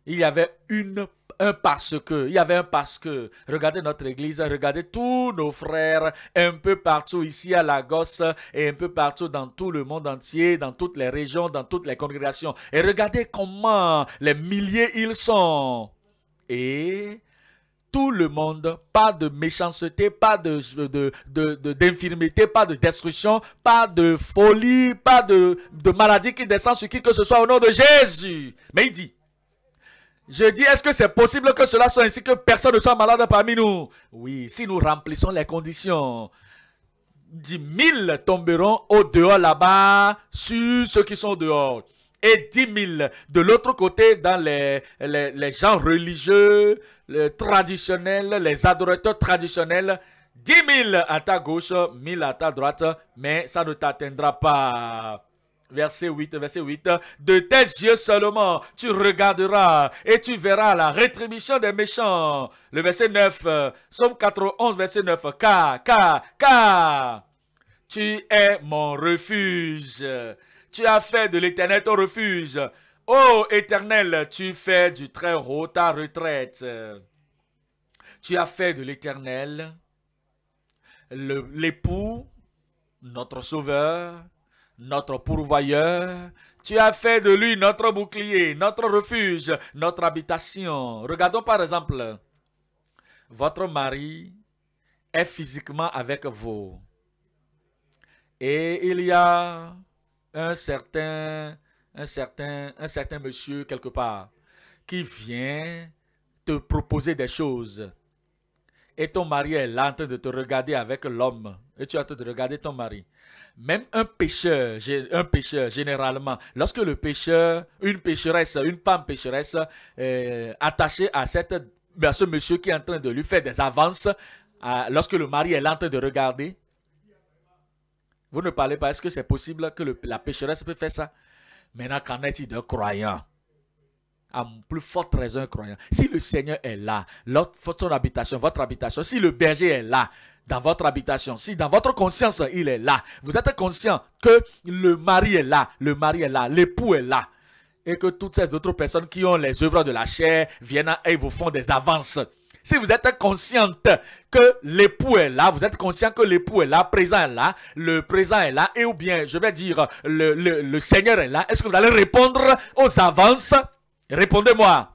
Il y avait une un parce que, il y avait un parce que. Regardez notre église, regardez tous nos frères un peu partout ici à Lagos et un peu partout dans tout le monde entier, dans toutes les régions, dans toutes les congrégations. Et regardez comment les milliers ils sont. Et tout le monde, pas de méchanceté, pas de, d'infirmité, de, pas de destruction, pas de folie, pas de, de maladie qui descend sur qui que ce soit au nom de Jésus. Mais il dit, je dis, est-ce que c'est possible que cela soit ainsi, que personne ne soit malade parmi nous Oui, si nous remplissons les conditions. Dix mille tomberont au dehors là-bas sur ceux qui sont dehors et 10 000. De l'autre côté, dans les, gens religieux, les traditionnels, les adorateurs traditionnels, 10 000 à ta gauche, 1000 à ta droite, mais ça ne t'atteindra pas. Verset 8, verset 8. De tes yeux seulement, tu regarderas et tu verras la rétribution des méchants. Le verset 9, Somme 91, verset 9. Car, car, car, tu es mon refuge tu as fait de l'Éternel ton refuge. Ô Éternel, tu fais du très haut ta retraite. Tu as fait de l'Éternel l'époux, notre sauveur, notre pourvoyeur. Tu as fait de lui notre bouclier, notre refuge, notre habitation. Regardons par exemple, votre mari est physiquement avec vous. Et il y a un certain, un certain, un certain monsieur quelque part qui vient te proposer des choses. Et ton mari est là en train de te regarder avec l'homme. Et tu as en train de regarder ton mari. Même un pécheur, un pécheur généralement, lorsque le pêcheur, une pécheresse, une femme pêcheresse, est euh, attachée à, cette, à ce monsieur qui est en train de lui faire des avances, lorsque le mari est là en train de regarder, vous ne parlez pas. Est-ce que c'est possible que la pécheresse peut faire ça Maintenant, qu'en est-il d'un croyant À plus forte raison, un croyant. Si le Seigneur est là, son habitation, votre habitation, si le berger est là, dans votre habitation, si dans votre conscience, il est là, vous êtes conscient que le mari est là, le mari est là, l'époux est là, et que toutes ces autres personnes qui ont les œuvres de la chair viennent et vous font des avances. Si vous êtes consciente que l'époux est là, vous êtes conscient que l'époux est là, présent est là, le présent est là, et ou bien, je vais dire, le, le Seigneur est là, est-ce que vous allez répondre aux avances Répondez-moi.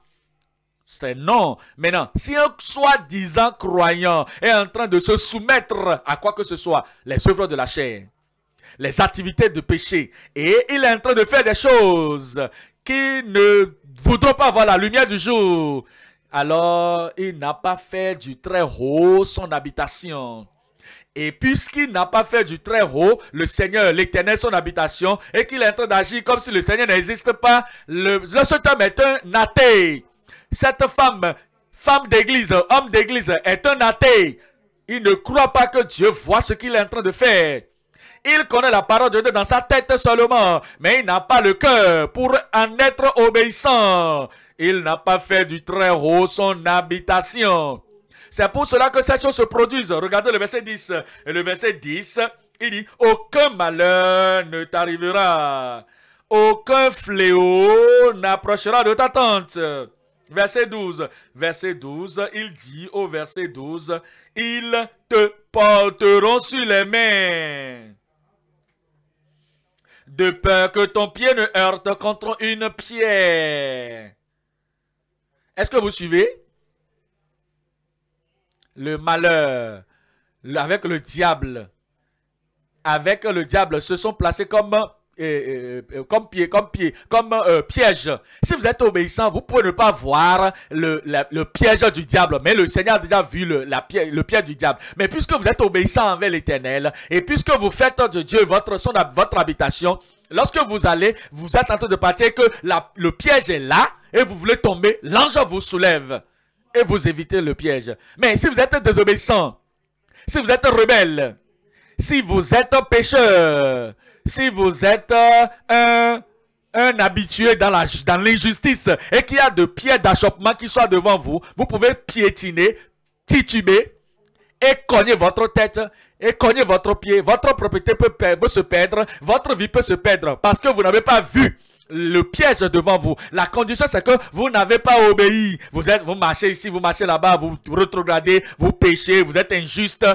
C'est non. Maintenant, si un soi-disant croyant est en train de se soumettre à quoi que ce soit, les œuvres de la chair, les activités de péché, et il est en train de faire des choses qui ne voudront pas voir la lumière du jour, alors il n'a pas fait du très haut son habitation. Et puisqu'il n'a pas fait du très haut, le Seigneur, l'Éternel, son habitation, et qu'il est en train d'agir comme si le Seigneur n'existe pas, le, le, cet homme est un athée. Cette femme, femme d'église, homme d'église, est un athée. Il ne croit pas que Dieu voit ce qu'il est en train de faire. Il connaît la parole de Dieu dans sa tête seulement, mais il n'a pas le cœur pour en être obéissant. Il n'a pas fait du très haut son habitation. C'est pour cela que ces choses se produisent. Regardez le verset 10. Et le verset 10, il dit, aucun malheur ne t'arrivera. Aucun fléau n'approchera de ta tente. Verset 12. Verset 12, il dit au verset 12, ils te porteront sur les mains. De peur que ton pied ne heurte contre une pierre. Est-ce que vous suivez Le malheur avec le diable, avec le diable, se sont placés comme, euh, euh, euh, comme comme piège. Si vous êtes obéissant, vous pouvez ne pas voir le, piège du diable. Mais le Seigneur a déjà vu le, piège du diable. Mais puisque vous êtes obéissant envers l'Éternel, et puisque vous faites de Dieu votre, habitation, lorsque vous allez, vous êtes en train de partir que le piège est là, et vous voulez tomber, l'ange vous soulève et vous évitez le piège. Mais si vous êtes désobéissant, si vous êtes rebelle, si vous êtes pécheur, si vous êtes un, habitué dans l'injustice dans et qu'il y a de pieds d'achoppement qui soient devant vous, vous pouvez piétiner, tituber et cogner votre tête et cogner votre pied. Votre propriété peut, peut se perdre, votre vie peut se perdre parce que vous n'avez pas vu le piège devant vous. La condition, c'est que vous n'avez pas obéi. Vous, êtes, vous marchez ici, vous marchez là-bas, vous retrogradez, vous péchez, vous êtes injuste.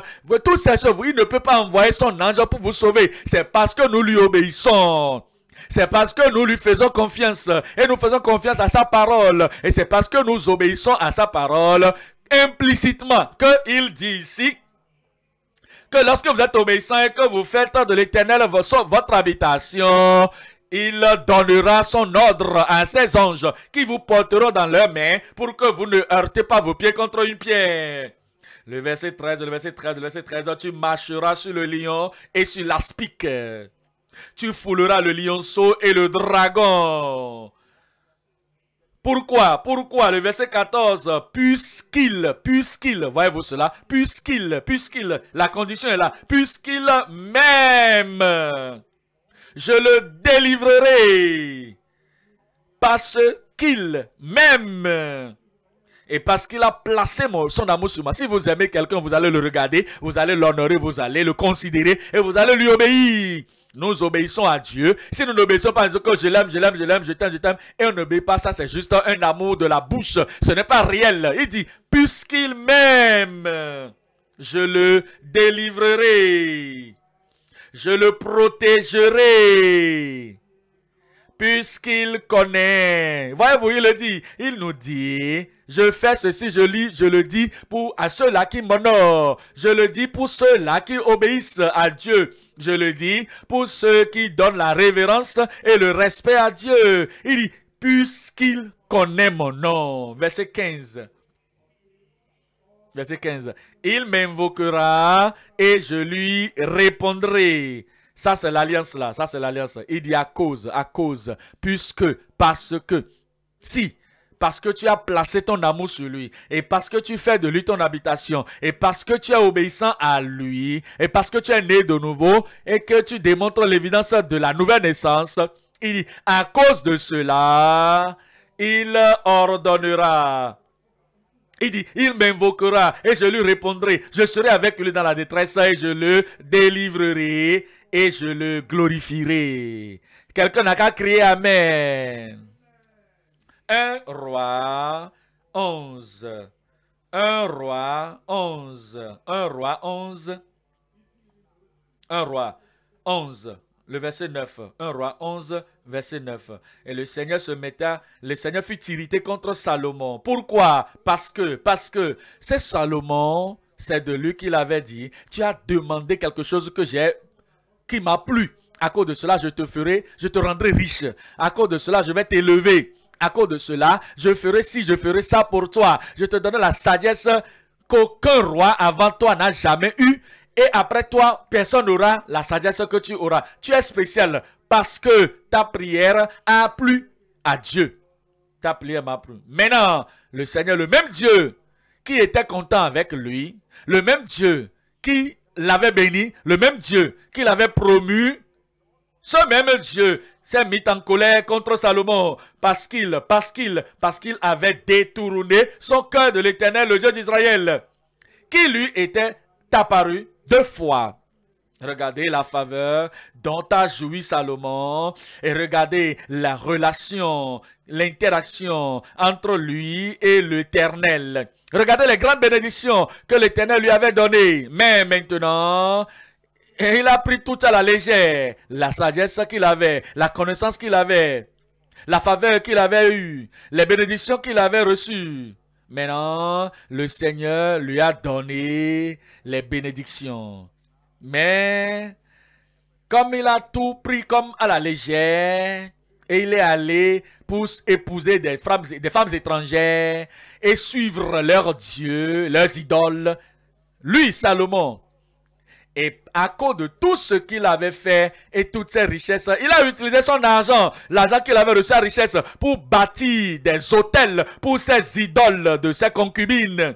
tout ces choses, il ne peut pas envoyer son ange pour vous sauver. C'est parce que nous lui obéissons. C'est parce que nous lui faisons confiance et nous faisons confiance à sa parole. Et c'est parce que nous obéissons à sa parole implicitement qu'il dit ici que lorsque vous êtes obéissant et que vous faites de l'éternel votre habitation, il donnera son ordre à ses anges qui vous porteront dans leurs mains pour que vous ne heurtez pas vos pieds contre une pierre. Le verset 13, le verset 13, le verset 13, tu marcheras sur le lion et sur l'aspic. Tu fouleras le lionceau et le dragon. Pourquoi Pourquoi Le verset 14, puisqu'il, puisqu'il, voyez-vous cela, puisqu'il, puisqu'il, la condition est là, puisqu'il m'aime je le délivrerai parce qu'il m'aime et parce qu'il a placé son amour sur moi. Si vous aimez quelqu'un, vous allez le regarder, vous allez l'honorer, vous allez le considérer et vous allez lui obéir. Nous obéissons à Dieu. Si nous n'obéissons pas je l'aime, je l'aime, je l'aime, je t'aime, je t'aime, et on n'obéit pas, ça c'est juste un amour de la bouche. Ce n'est pas réel. Il dit, puisqu'il m'aime, je le délivrerai je le protégerai, puisqu'il connaît. Voyez-vous, il le dit. Il nous dit, je fais ceci, je lis, je le dis pour à ceux-là qui m'honorent. Je le dis pour ceux-là qui obéissent à Dieu. Je le dis pour ceux qui donnent la révérence et le respect à Dieu. Il dit, puisqu'il connaît mon nom. Verset 15 verset 15. Il m'invoquera et je lui répondrai. Ça, c'est l'alliance là. Ça, c'est l'alliance. Il dit à cause, à cause, puisque, parce que, si, parce que tu as placé ton amour sur lui, et parce que tu fais de lui ton habitation, et parce que tu es obéissant à lui, et parce que tu es né de nouveau, et que tu démontres l'évidence de la nouvelle naissance, il dit, à cause de cela, il ordonnera. Il dit, il m'invoquera et je lui répondrai. Je serai avec lui dans la détresse et je le délivrerai et je le glorifierai. Quelqu'un n'a qu'à crier Amen. Un roi 11. Un roi 11. Un roi 11. Un roi 11 le verset 9. 1 roi 11, verset 9. Et le Seigneur se metta, le Seigneur fut irrité contre Salomon. Pourquoi Parce que, parce que c'est Salomon, c'est de lui qu'il avait dit, tu as demandé quelque chose que j'ai, qui m'a plu. À cause de cela, je te ferai, je te rendrai riche. À cause de cela, je vais t'élever. À cause de cela, je ferai ci, je ferai ça pour toi. Je te donnerai la sagesse qu'aucun roi avant toi n'a jamais eue. Et après toi, personne n'aura la sagesse que tu auras. Tu es spécial parce que ta prière a plu à Dieu. Ta prière m'a plu. Maintenant, le Seigneur, le même Dieu qui était content avec lui, le même Dieu qui l'avait béni, le même Dieu qui l'avait promu, ce même Dieu s'est mis en colère contre Salomon parce qu'il, parce qu'il, parce qu'il avait détourné son cœur de l'Éternel, le Dieu d'Israël, qui lui était apparu deux fois. Regardez la faveur dont a joui Salomon et regardez la relation, l'interaction entre lui et l'Éternel. Regardez les grandes bénédictions que l'Éternel lui avait données. Mais maintenant, il a pris tout à la légère, la sagesse qu'il avait, la connaissance qu'il avait, la faveur qu'il avait eue, les bénédictions qu'il avait reçues. Maintenant, le Seigneur lui a donné les bénédictions. Mais comme il a tout pris comme à la légère, et il est allé pour épouser des des femmes étrangères et suivre leurs dieux, leurs idoles, lui, Salomon, et à cause de tout ce qu'il avait fait et toutes ses richesses, il a utilisé son argent, l'argent qu'il avait reçu sa richesse, pour bâtir des hôtels pour ses idoles de ses concubines.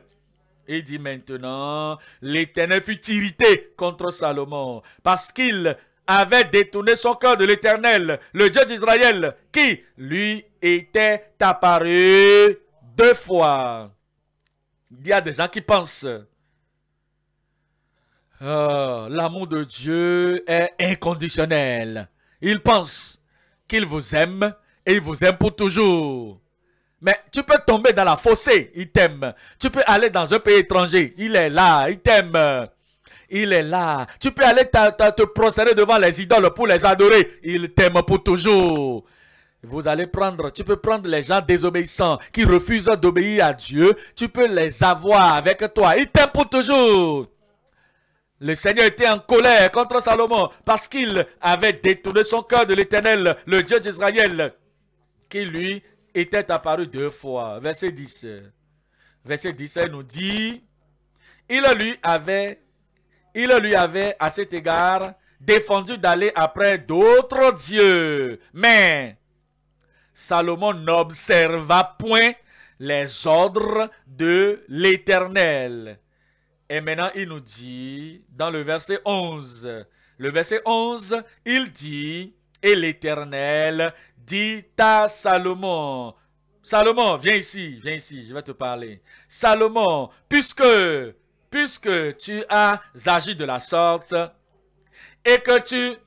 Il dit maintenant, l'Éternel fut irrité contre Salomon parce qu'il avait détourné son cœur de l'Éternel, le Dieu d'Israël, qui lui était apparu deux fois. Il y a des gens qui pensent euh, l'amour de Dieu est inconditionnel. Il pense qu'il vous aime et il vous aime pour toujours. Mais tu peux tomber dans la fossée, il t'aime. Tu peux aller dans un pays étranger, il est là, il t'aime. Il est là. Tu peux aller te, procéder devant les idoles pour les adorer. Il t'aime pour toujours. Vous allez prendre, tu peux prendre les gens désobéissants qui refusent d'obéir à Dieu. Tu peux les avoir avec toi. Il t'aime pour toujours. Le Seigneur était en colère contre Salomon parce qu'il avait détourné son cœur de l'Éternel, le Dieu d'Israël, qui lui était apparu deux fois. Verset 10. Verset 10 nous dit, il lui avait, il lui avait à cet égard défendu d'aller après d'autres dieux. Mais Salomon n'observa point les ordres de l'Éternel. Et maintenant, il nous dit, dans le verset 11, le verset 11, il dit, et l'Éternel dit à Salomon, Salomon, viens ici, viens ici, je vais te parler. Salomon, puisque, puisque tu as agi de la sorte et que tu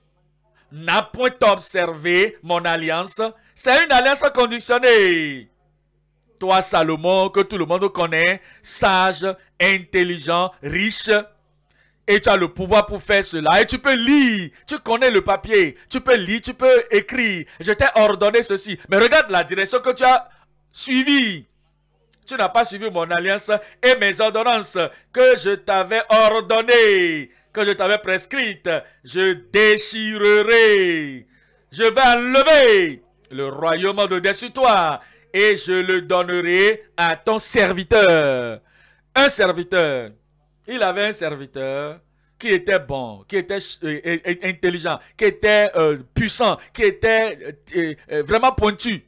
n'as point observé mon alliance, c'est une alliance conditionnée toi Salomon, que tout le monde connaît, sage, intelligent, riche, et tu as le pouvoir pour faire cela. Et tu peux lire. Tu connais le papier. Tu peux lire, tu peux écrire. Je t'ai ordonné ceci. Mais regarde la direction que tu as suivie. Tu n'as pas suivi mon alliance et mes ordonnances que je t'avais ordonnées, que je t'avais prescrites. Je déchirerai. Je vais enlever le royaume de dessus toi et je le donnerai à ton serviteur. Un serviteur. Il avait un serviteur qui était bon, qui était euh, intelligent, qui était euh, puissant, qui était euh, vraiment pointu.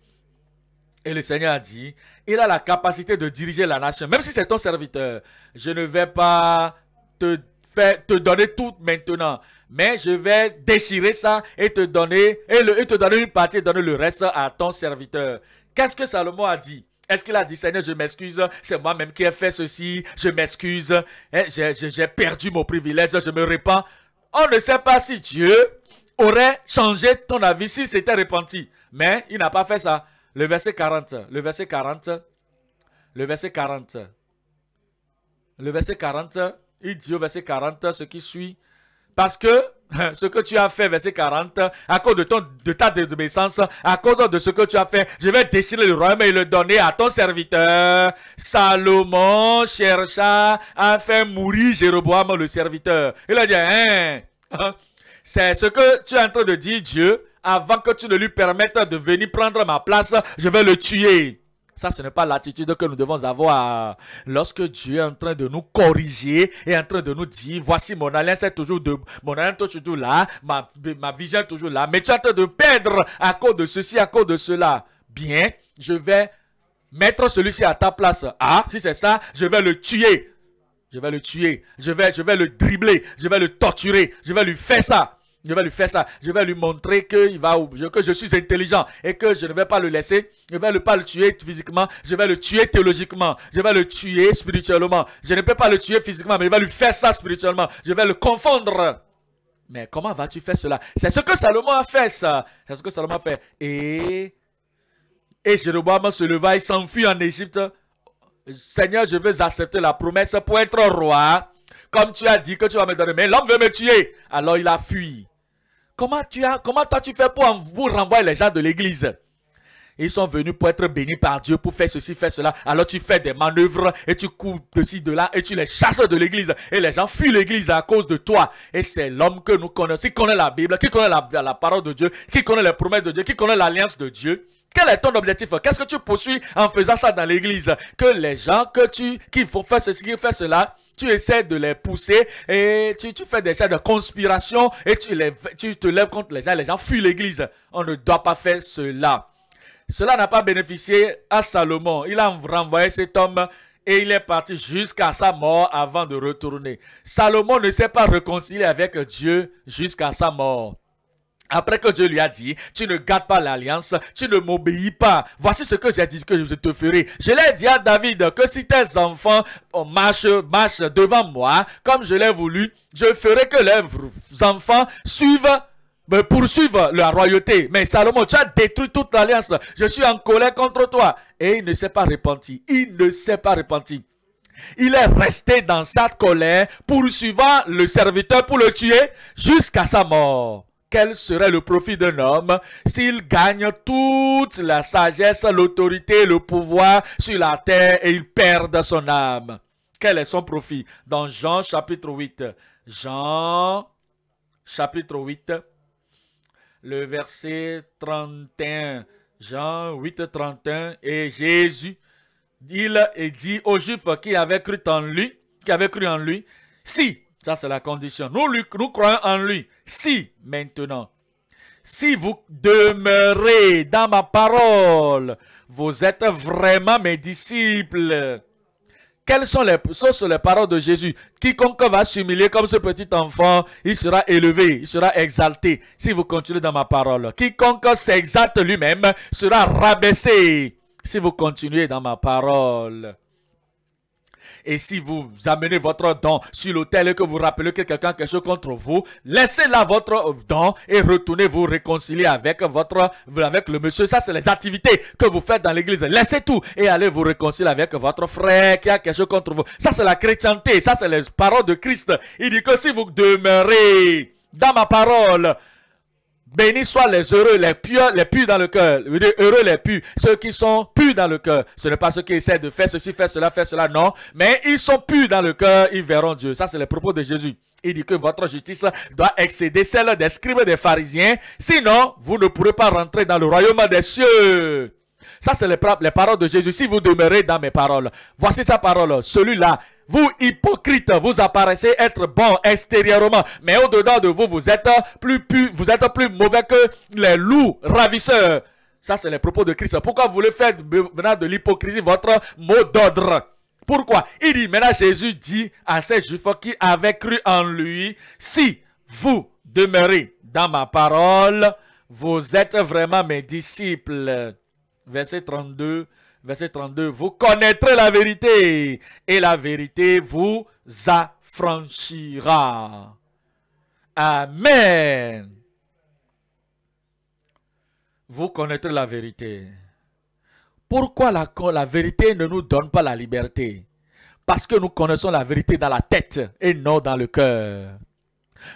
Et le Seigneur a dit, il a la capacité de diriger la nation. Même si c'est ton serviteur, je ne vais pas te, te donner tout maintenant. Mais je vais déchirer ça et te donner, et, et te donner une partie, et donner le reste à ton serviteur. Qu'est-ce que Salomon a dit Est-ce qu'il a dit, Seigneur, je m'excuse, c'est moi-même qui ai fait ceci, je m'excuse, hein, j'ai perdu mon privilège, je me répands. On ne sait pas si Dieu aurait changé ton avis s'il s'était repenti. Mais il n'a pas fait ça. Le verset 40, le verset 40, le verset 40. Le verset 40, il dit au verset 40 ce qui suit. Parce que [LAUGHS] ce que tu as fait, verset 40, à cause de, ton, de ta désobéissance, à cause de ce que tu as fait, je vais déchirer le royaume et le donner à ton serviteur. Salomon chercha à faire mourir Jéroboam, le serviteur. Il a dit, hein, hein, c'est ce que tu es en train de dire, Dieu, avant que tu ne lui permettes de venir prendre ma place, je vais le tuer. Ça, ce n'est pas l'attitude que nous devons avoir lorsque Dieu est en train de nous corriger et en train de nous dire, voici mon alliance est toujours de, mon toujours là, ma, ma vision est toujours là, mais tu es en train de perdre à cause de ceci, à cause de cela. Bien, je vais mettre celui-ci à ta place. Ah, si c'est ça, je vais le tuer. Je vais le tuer. Je vais, je vais le dribbler. Je vais le torturer. Je vais lui faire ça. Je vais lui faire ça. Je vais lui montrer que, je suis intelligent et que je ne vais pas le laisser. Je ne vais pas le tuer physiquement. Je vais le tuer théologiquement. Je vais le tuer spirituellement. Je ne peux pas le tuer physiquement, mais je vais lui faire ça spirituellement. Je vais le confondre. Mais comment vas-tu faire cela C'est ce que Salomon a fait, ça. C'est ce que Salomon a fait. Et, et se leva et s'enfuit en Égypte. Seigneur, je veux accepter la promesse pour être roi. Comme tu as dit que tu vas me donner. Mais l'homme veut me tuer. Alors il a fui. Comment, tu as, comment toi tu fais pour, vous renvoyer les gens de l'église ils sont venus pour être bénis par Dieu, pour faire ceci, faire cela. Alors tu fais des manœuvres et tu coupes de ci, de là et tu les chasses de l'église. Et les gens fuient l'église à cause de toi. Et c'est l'homme que nous connaissons, qui connaît la Bible, qui connaît la, parole de Dieu, qui connaît les promesses de Dieu, qui connaît l'alliance de Dieu. Quel est ton objectif Qu'est-ce que tu poursuis en faisant ça dans l'église Que les gens que tu, qui font faire ceci, qui font cela, tu essaies de les pousser et tu, fais des choses de conspiration et tu, les, tu te lèves contre les gens. Les gens fuient l'église. On ne doit pas faire cela. Cela n'a pas bénéficié à Salomon. Il a renvoyé cet homme et il est parti jusqu'à sa mort avant de retourner. Salomon ne s'est pas réconcilié avec Dieu jusqu'à sa mort. Après que Dieu lui a dit, tu ne gardes pas l'alliance, tu ne m'obéis pas. Voici ce que j'ai dit que je te ferai. Je l'ai dit à David que si tes enfants oh, marchent, devant moi, comme je l'ai voulu, je ferai que leurs enfants suivent me poursuivent la royauté. Mais Salomon, tu as détruit toute l'alliance. Je suis en colère contre toi. Et il ne s'est pas repenti. Il ne s'est pas repenti. Il est resté dans sa colère, poursuivant le serviteur pour le tuer jusqu'à sa mort quel serait le profit d'un homme s'il gagne toute la sagesse, l'autorité, le pouvoir sur la terre et il perd son âme Quel est son profit Dans Jean chapitre 8. Jean chapitre 8, le verset 31. Jean 8, 31. Et Jésus, il dit aux Juifs qui avaient cru en lui, qui avaient cru en lui, si ça, c'est la condition. Nous, nous croyons en lui. Si, maintenant, si vous demeurez dans ma parole, vous êtes vraiment mes disciples. Quelles sont les, sont les paroles de Jésus Quiconque va s'humilier comme ce petit enfant, il sera élevé, il sera exalté. Si vous continuez dans ma parole, quiconque s'exalte lui-même sera rabaissé. Si vous continuez dans ma parole. Et si vous amenez votre don sur l'autel et que vous rappelez que quelqu'un a quelque chose contre vous, laissez là votre don et retournez vous réconcilier avec votre, avec le monsieur. Ça, c'est les activités que vous faites dans l'église. Laissez tout et allez vous réconcilier avec votre frère qui a quelque chose contre vous. Ça, c'est la chrétienté. Ça, c'est les paroles de Christ. Il dit que si vous demeurez dans ma parole, Béni soient les heureux, les purs, les purs dans le cœur. Heureux les purs, ceux qui sont purs dans le cœur. Ce n'est pas ceux qui essaient de faire ceci, faire cela, faire cela, non. Mais ils sont purs dans le cœur, ils verront Dieu. Ça, c'est le propos de Jésus. Il dit que votre justice doit excéder celle des scribes et des pharisiens, sinon vous ne pourrez pas rentrer dans le royaume des cieux. Ça, c'est les, paroles de Jésus. Si vous demeurez dans mes paroles, voici sa parole. Celui-là, vous, hypocrites, vous apparaissez être bon extérieurement, mais au-dedans de vous, vous êtes plus, vous êtes plus mauvais que les loups ravisseurs. Ça, c'est les propos de Christ. Pourquoi vous le faites, maintenant de l'hypocrisie votre mot d'ordre Pourquoi Il dit, maintenant Jésus dit à ces juifs qui avaient cru en lui, si vous demeurez dans ma parole, vous êtes vraiment mes disciples. Verset 32 verset 32, vous connaîtrez la vérité et la vérité vous affranchira. Amen. Vous connaîtrez la vérité. Pourquoi la, la vérité ne nous donne pas la liberté Parce que nous connaissons la vérité dans la tête et non dans le cœur.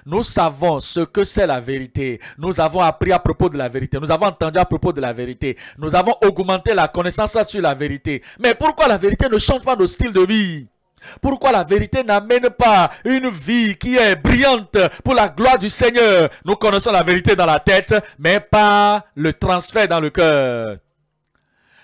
Nous savons ce que c'est la vérité. Nous avons appris à propos de la vérité. Nous avons entendu à propos de la vérité. Nous avons augmenté la connaissance sur la vérité. Mais pourquoi la vérité ne change pas nos styles de vie pourquoi la vérité n'amène pas une vie qui est brillante pour la gloire du Seigneur Nous connaissons la vérité dans la tête, mais pas le transfert dans le cœur.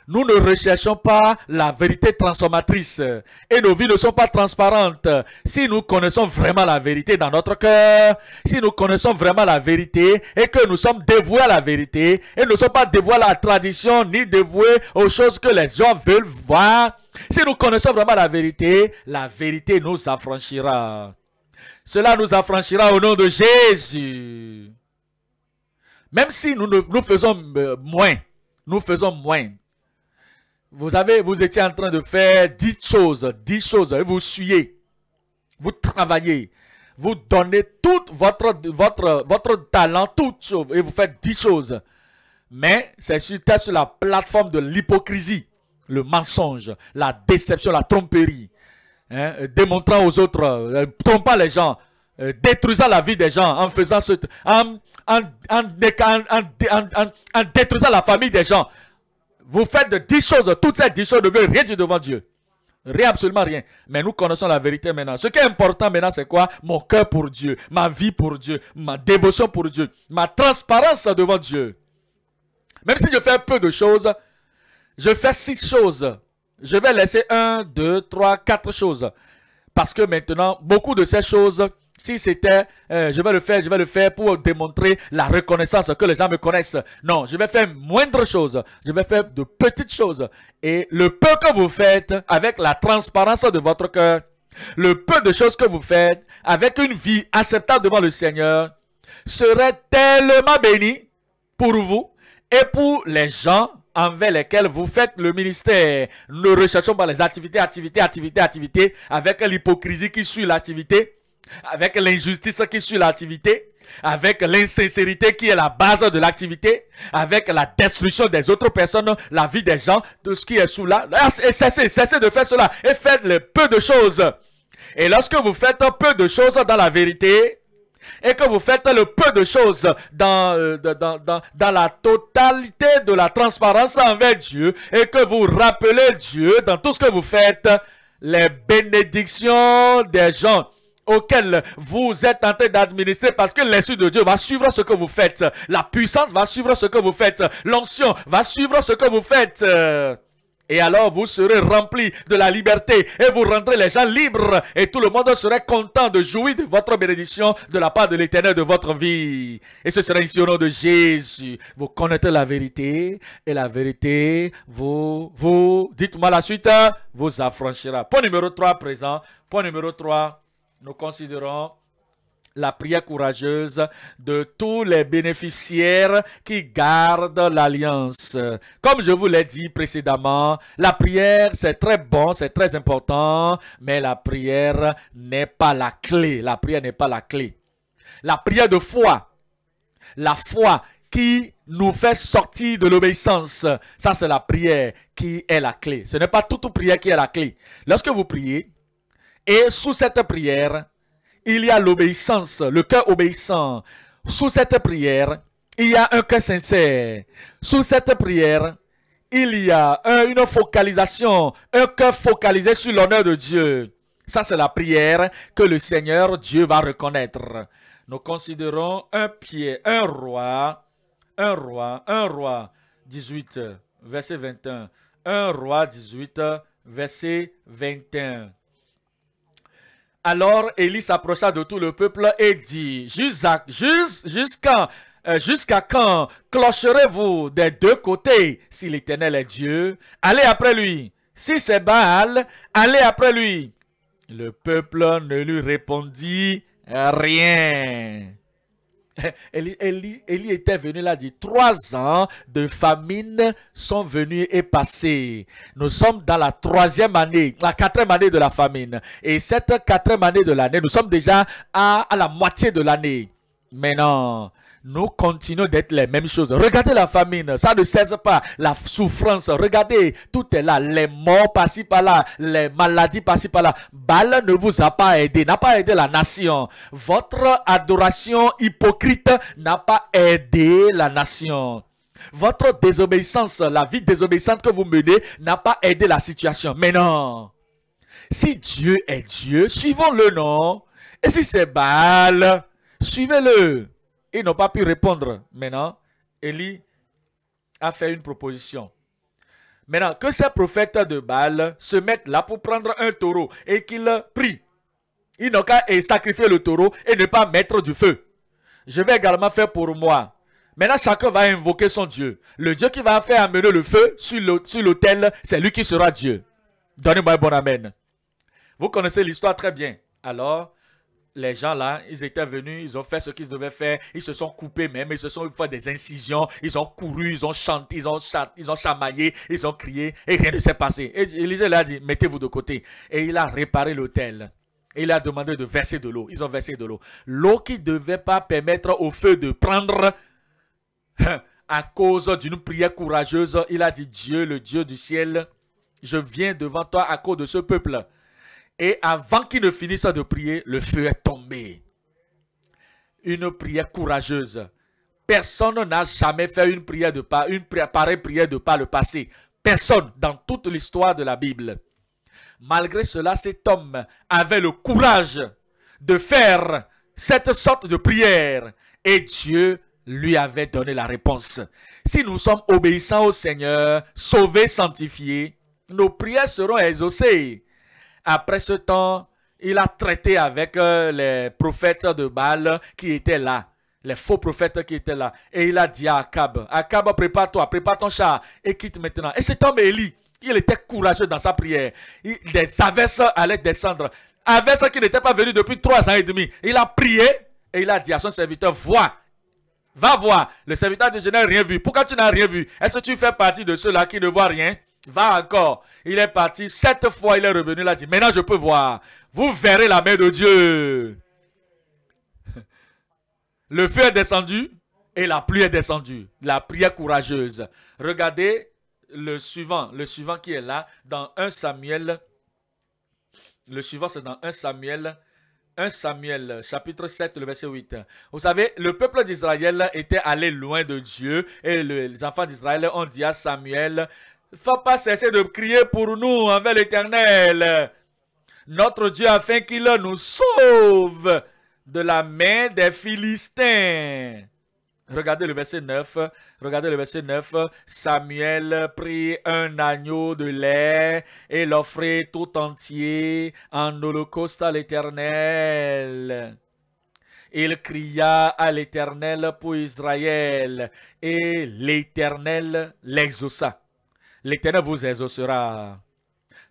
Nous ne recherchons pas la vérité transformatrice et nos vies ne sont pas transparentes. Si nous connaissons vraiment la vérité dans notre cœur, si nous connaissons vraiment la vérité et que nous sommes dévoués à la vérité et ne sommes pas dévoués à la tradition ni dévoués aux choses que les gens veulent voir, si nous connaissons vraiment la vérité, la vérité nous affranchira. Cela nous affranchira au nom de Jésus. Même si nous, nous faisons euh, moins, nous faisons moins vous, avez, vous étiez en train de faire dix choses, dix choses, et vous suyez, vous travaillez, vous donnez tout votre, votre, votre talent, tout, et vous faites dix choses. Mais c'est sur, sur la plateforme de l'hypocrisie, le mensonge, la déception, la tromperie. Hein, démontrant aux autres, euh, trompant les gens, euh, détruisant la vie des gens, en faisant ce, en, en, en détruisant la famille des gens, vous faites de dix choses, toutes ces dix choses ne veulent rien dire devant Dieu. Rien, absolument rien. Mais nous connaissons la vérité maintenant. Ce qui est important maintenant, c'est quoi Mon cœur pour Dieu, ma vie pour Dieu, ma dévotion pour Dieu, ma transparence devant Dieu. Même si je fais peu de choses, je fais six choses. Je vais laisser un, deux, trois, quatre choses. Parce que maintenant, beaucoup de ces choses si c'était, euh, je vais le faire, je vais le faire pour démontrer la reconnaissance que les gens me connaissent. Non, je vais faire moindre chose. Je vais faire de petites choses. Et le peu que vous faites avec la transparence de votre cœur, le peu de choses que vous faites avec une vie acceptable devant le Seigneur serait tellement béni pour vous et pour les gens envers lesquels vous faites le ministère. Ne recherchons pas les activités, activités, activités, activités avec l'hypocrisie qui suit l'activité avec l'injustice qui suit l'activité, avec l'insincérité qui est la base de l'activité, avec la destruction des autres personnes, la vie des gens, tout ce qui est sous là. Ah, et cessez, cessez de faire cela et faites le peu de choses. Et lorsque vous faites peu de choses dans la vérité, et que vous faites le peu de choses euh, dans, dans, dans, la totalité de la transparence envers Dieu, et que vous rappelez Dieu dans tout ce que vous faites, les bénédictions des gens auquel vous êtes en train d'administrer parce que l'esprit de Dieu va suivre ce que vous faites. La puissance va suivre ce que vous faites. L'onction va suivre ce que vous faites. Et alors vous serez remplis de la liberté et vous rendrez les gens libres et tout le monde serait content de jouir de votre bénédiction de la part de l'éternel de votre vie. Et ce sera ici au nom de Jésus. Vous connaîtrez la vérité et la vérité vous, vous, dites-moi la suite, vous affranchira. Point numéro 3 présent. Point numéro 3. Nous considérons la prière courageuse de tous les bénéficiaires qui gardent l'alliance. Comme je vous l'ai dit précédemment, la prière, c'est très bon, c'est très important, mais la prière n'est pas la clé. La prière n'est pas la clé. La prière de foi, la foi qui nous fait sortir de l'obéissance, ça c'est la prière qui est la clé. Ce n'est pas toute prière qui est la clé. Lorsque vous priez, et sous cette prière, il y a l'obéissance, le cœur obéissant. Sous cette prière, il y a un cœur sincère. Sous cette prière, il y a une focalisation, un cœur focalisé sur l'honneur de Dieu. Ça, c'est la prière que le Seigneur Dieu va reconnaître. Nous considérons un pied, un roi, un roi, un roi, 18, verset 21. Un roi, 18, verset 21. Alors Élie s'approcha de tout le peuple et dit, euh, jusqu'à quand clocherez-vous des deux côtés si l'Éternel est Dieu Allez après lui. Si c'est Baal, allez après lui. Le peuple ne lui répondit rien. Élie, [LAUGHS] était venu, là dit, trois ans de famine sont venus et passés. Nous sommes dans la troisième année, la quatrième année de la famine. Et cette quatrième année de l'année, nous sommes déjà à, à la moitié de l'année. Maintenant, nous continuons d'être les mêmes choses. Regardez la famine, ça ne cesse pas. La souffrance, regardez, tout est là. Les morts par-ci par là, les maladies passent par là. Baal ne vous a pas aidé, n'a pas aidé la nation. Votre adoration hypocrite n'a pas aidé la nation. Votre désobéissance, la vie désobéissante que vous menez, n'a pas aidé la situation. Mais non. Si Dieu est Dieu, suivons-le, non Et si c'est Baal, suivez-le. Ils n'ont pas pu répondre. Maintenant, Élie a fait une proposition. Maintenant, que ces prophètes de Baal se mettent là pour prendre un taureau et qu'ils prient. Ils n'ont qu'à eh, sacrifier le taureau et ne pas mettre du feu. Je vais également faire pour moi. Maintenant, chacun va invoquer son Dieu. Le Dieu qui va faire amener le feu sur l'autel, c'est lui qui sera Dieu. Donnez-moi un bon amen. Vous connaissez l'histoire très bien. Alors, les gens là, ils étaient venus, ils ont fait ce qu'ils devaient faire, ils se sont coupés même, ils se sont fait des incisions, ils ont couru, ils ont chanté, ils ont, ils ont chamaillé, ils ont crié, et rien ne s'est passé. Et Élisée leur a dit, mettez-vous de côté. Et il a réparé l'autel. Et il a demandé de verser de l'eau. Ils ont versé de l'eau. L'eau qui ne devait pas permettre au feu de prendre [LAUGHS] à cause d'une prière courageuse. Il a dit, Dieu, le Dieu du ciel, je viens devant toi à cause de ce peuple. Et avant qu'il ne finisse de prier, le feu est tombé. Une prière courageuse. Personne n'a jamais fait une prière de pas, une pareille prière de pas le passé. Personne dans toute l'histoire de la Bible. Malgré cela, cet homme avait le courage de faire cette sorte de prière et Dieu lui avait donné la réponse. Si nous sommes obéissants au Seigneur, sauvés, sanctifiés, nos prières seront exaucées. Après ce temps, il a traité avec euh, les prophètes de Baal qui étaient là les faux prophètes qui étaient là. Et il a dit à Akab, Akab, prépare-toi, prépare ton char et quitte maintenant. Et cet homme Élie, il était courageux dans sa prière. Il, des averses allaient descendre. Averses qui n'étaient pas venu depuis trois ans et demi. Il a prié et il a dit à son serviteur, vois. Va voir. Le serviteur dit, je n'ai rien vu. Pourquoi tu n'as rien vu Est-ce que tu fais partie de ceux-là qui ne voient rien Va encore il est parti, sept fois il est revenu, il a dit, maintenant je peux voir, vous verrez la main de Dieu. Le feu est descendu et la pluie est descendue. La prière courageuse. Regardez le suivant, le suivant qui est là, dans 1 Samuel. Le suivant, c'est dans 1 Samuel 1 Samuel, chapitre 7, le verset 8. Vous savez, le peuple d'Israël était allé loin de Dieu et les enfants d'Israël ont dit à Samuel, ne faut pas cesser de crier pour nous envers l'Éternel, notre Dieu, afin qu'il nous sauve de la main des Philistins. Regardez le verset 9. Regardez le verset 9. Samuel prit un agneau de lait et l'offrit tout entier en holocauste à l'Éternel. Il cria à l'Éternel pour Israël et l'Éternel l'exauça l'Éternel vous exaucera.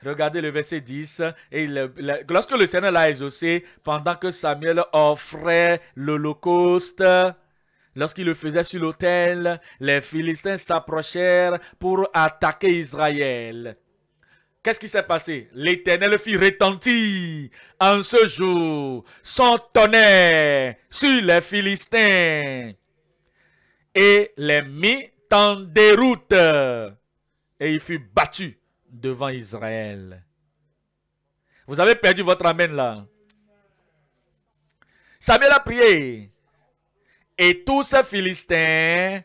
Regardez le verset 10. Et lorsque le l'a exaucé, pendant que Samuel offrait l'Holocauste, lorsqu'il le faisait sur l'autel, les Philistins s'approchèrent pour attaquer Israël. Qu'est-ce qui s'est passé L'Éternel fit retentir en ce jour son tonnerre sur les Philistins et les mit en déroute et il fut battu devant Israël. Vous avez perdu votre amen là. Samuel a prié. Et tous ces Philistins,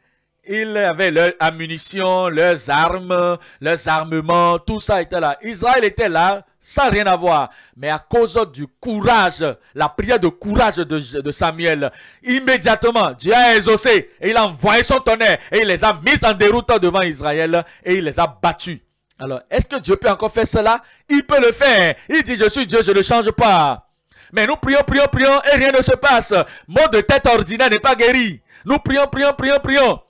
ils avaient leur ammunition, leurs armes, leurs armements, tout ça était là. Israël était là, sans rien avoir. Mais à cause du courage, la prière de courage de, Samuel, immédiatement, Dieu a exaucé et il a envoyé son tonnerre et il les a mis en déroute devant Israël et il les a battus. Alors, est-ce que Dieu peut encore faire cela Il peut le faire. Il dit, je suis Dieu, je ne change pas. Mais nous prions, prions, prions et rien ne se passe. Mot de tête ordinaire n'est pas guéri. Nous prions, prions, prions, prions.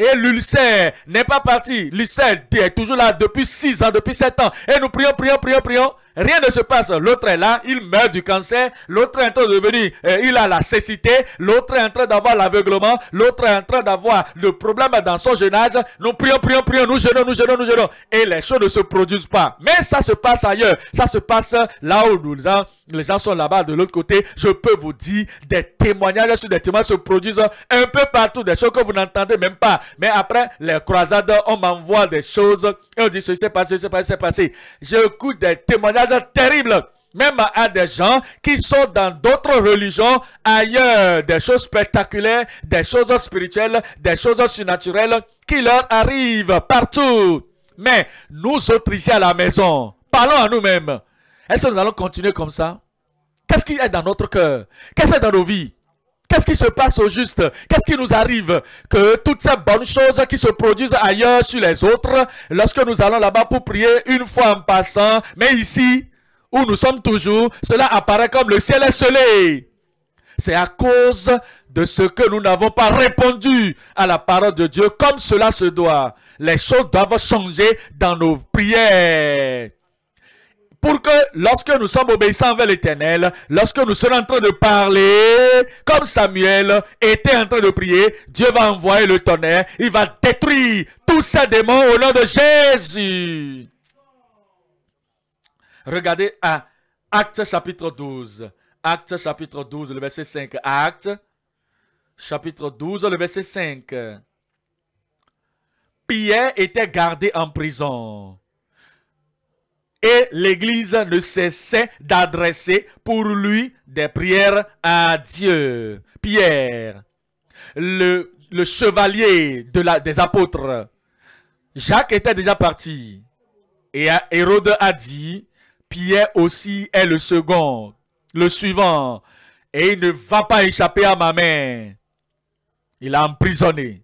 Et l'ulcère n'est pas parti. L'ulcère est toujours là depuis 6 ans, depuis 7 ans. Et nous prions, prions, prions, prions. Rien ne se passe. L'autre est là, il meurt du cancer. L'autre est en train de devenir, euh, il a la cécité. L'autre est en train d'avoir l'aveuglement. L'autre est en train d'avoir le problème dans son jeune âge. Nous prions, prions, prions, nous jeûnons, nous jeûnons, nous jeûnons. Et les choses ne se produisent pas. Mais ça se passe ailleurs. Ça se passe là où nous, les gens sont là-bas de l'autre côté. Je peux vous dire, des témoignages sur des témoignages se produisent un peu partout. Des choses que vous n'entendez même pas. Mais après les croisades, on m'envoie des choses. Et on dit, ceci s'est passé, ceci s'est passé, s'est passé. J'écoute des témoignages terrible, Même à des gens qui sont dans d'autres religions, ailleurs, des choses spectaculaires, des choses spirituelles, des choses surnaturelles qui leur arrivent partout. Mais nous autres ici à la maison, parlons à nous-mêmes. Est-ce que nous allons continuer comme ça Qu'est-ce qui est dans notre cœur Qu'est-ce qui est dans nos vies Qu'est-ce qui se passe au juste Qu'est-ce qui nous arrive Que toutes ces bonnes choses qui se produisent ailleurs sur les autres, lorsque nous allons là-bas pour prier une fois en passant, mais ici, où nous sommes toujours, cela apparaît comme le ciel est soleil. C'est à cause de ce que nous n'avons pas répondu à la parole de Dieu comme cela se doit. Les choses doivent changer dans nos prières pour que lorsque nous sommes obéissants vers l'Éternel, lorsque nous serons en train de parler, comme Samuel était en train de prier, Dieu va envoyer le tonnerre, il va détruire tous ces démons au nom de Jésus. Regardez à Acte chapitre 12. Acte chapitre 12, le verset 5. Acte chapitre 12, le verset 5. Pierre était gardé en prison et l'Église ne cessait d'adresser pour lui des prières à Dieu. Pierre, le, chevalier des apôtres, Jacques était déjà parti. Et Hérode a dit, Pierre aussi est le second, le suivant, et il ne va pas échapper à ma main. Il a emprisonné.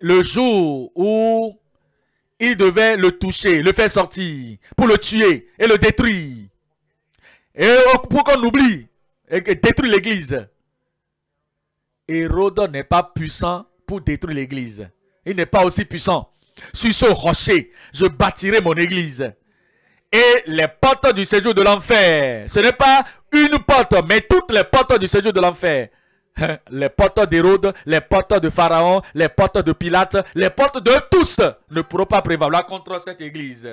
Le jour où il devait le toucher, le faire sortir, pour le tuer et le détruire. Et pour qu'on oublie, et détruire l'église. Hérode n'est pas puissant pour détruire l'église. Il n'est pas aussi puissant. Sur ce rocher, je bâtirai mon église. Et les portes du séjour de l'enfer, ce n'est pas une porte, mais toutes les portes du séjour de l'enfer [LAUGHS] les portes d'Hérode, les portes de Pharaon, les portes de Pilate, les portes de tous ne pourront pas prévaloir contre cette Église.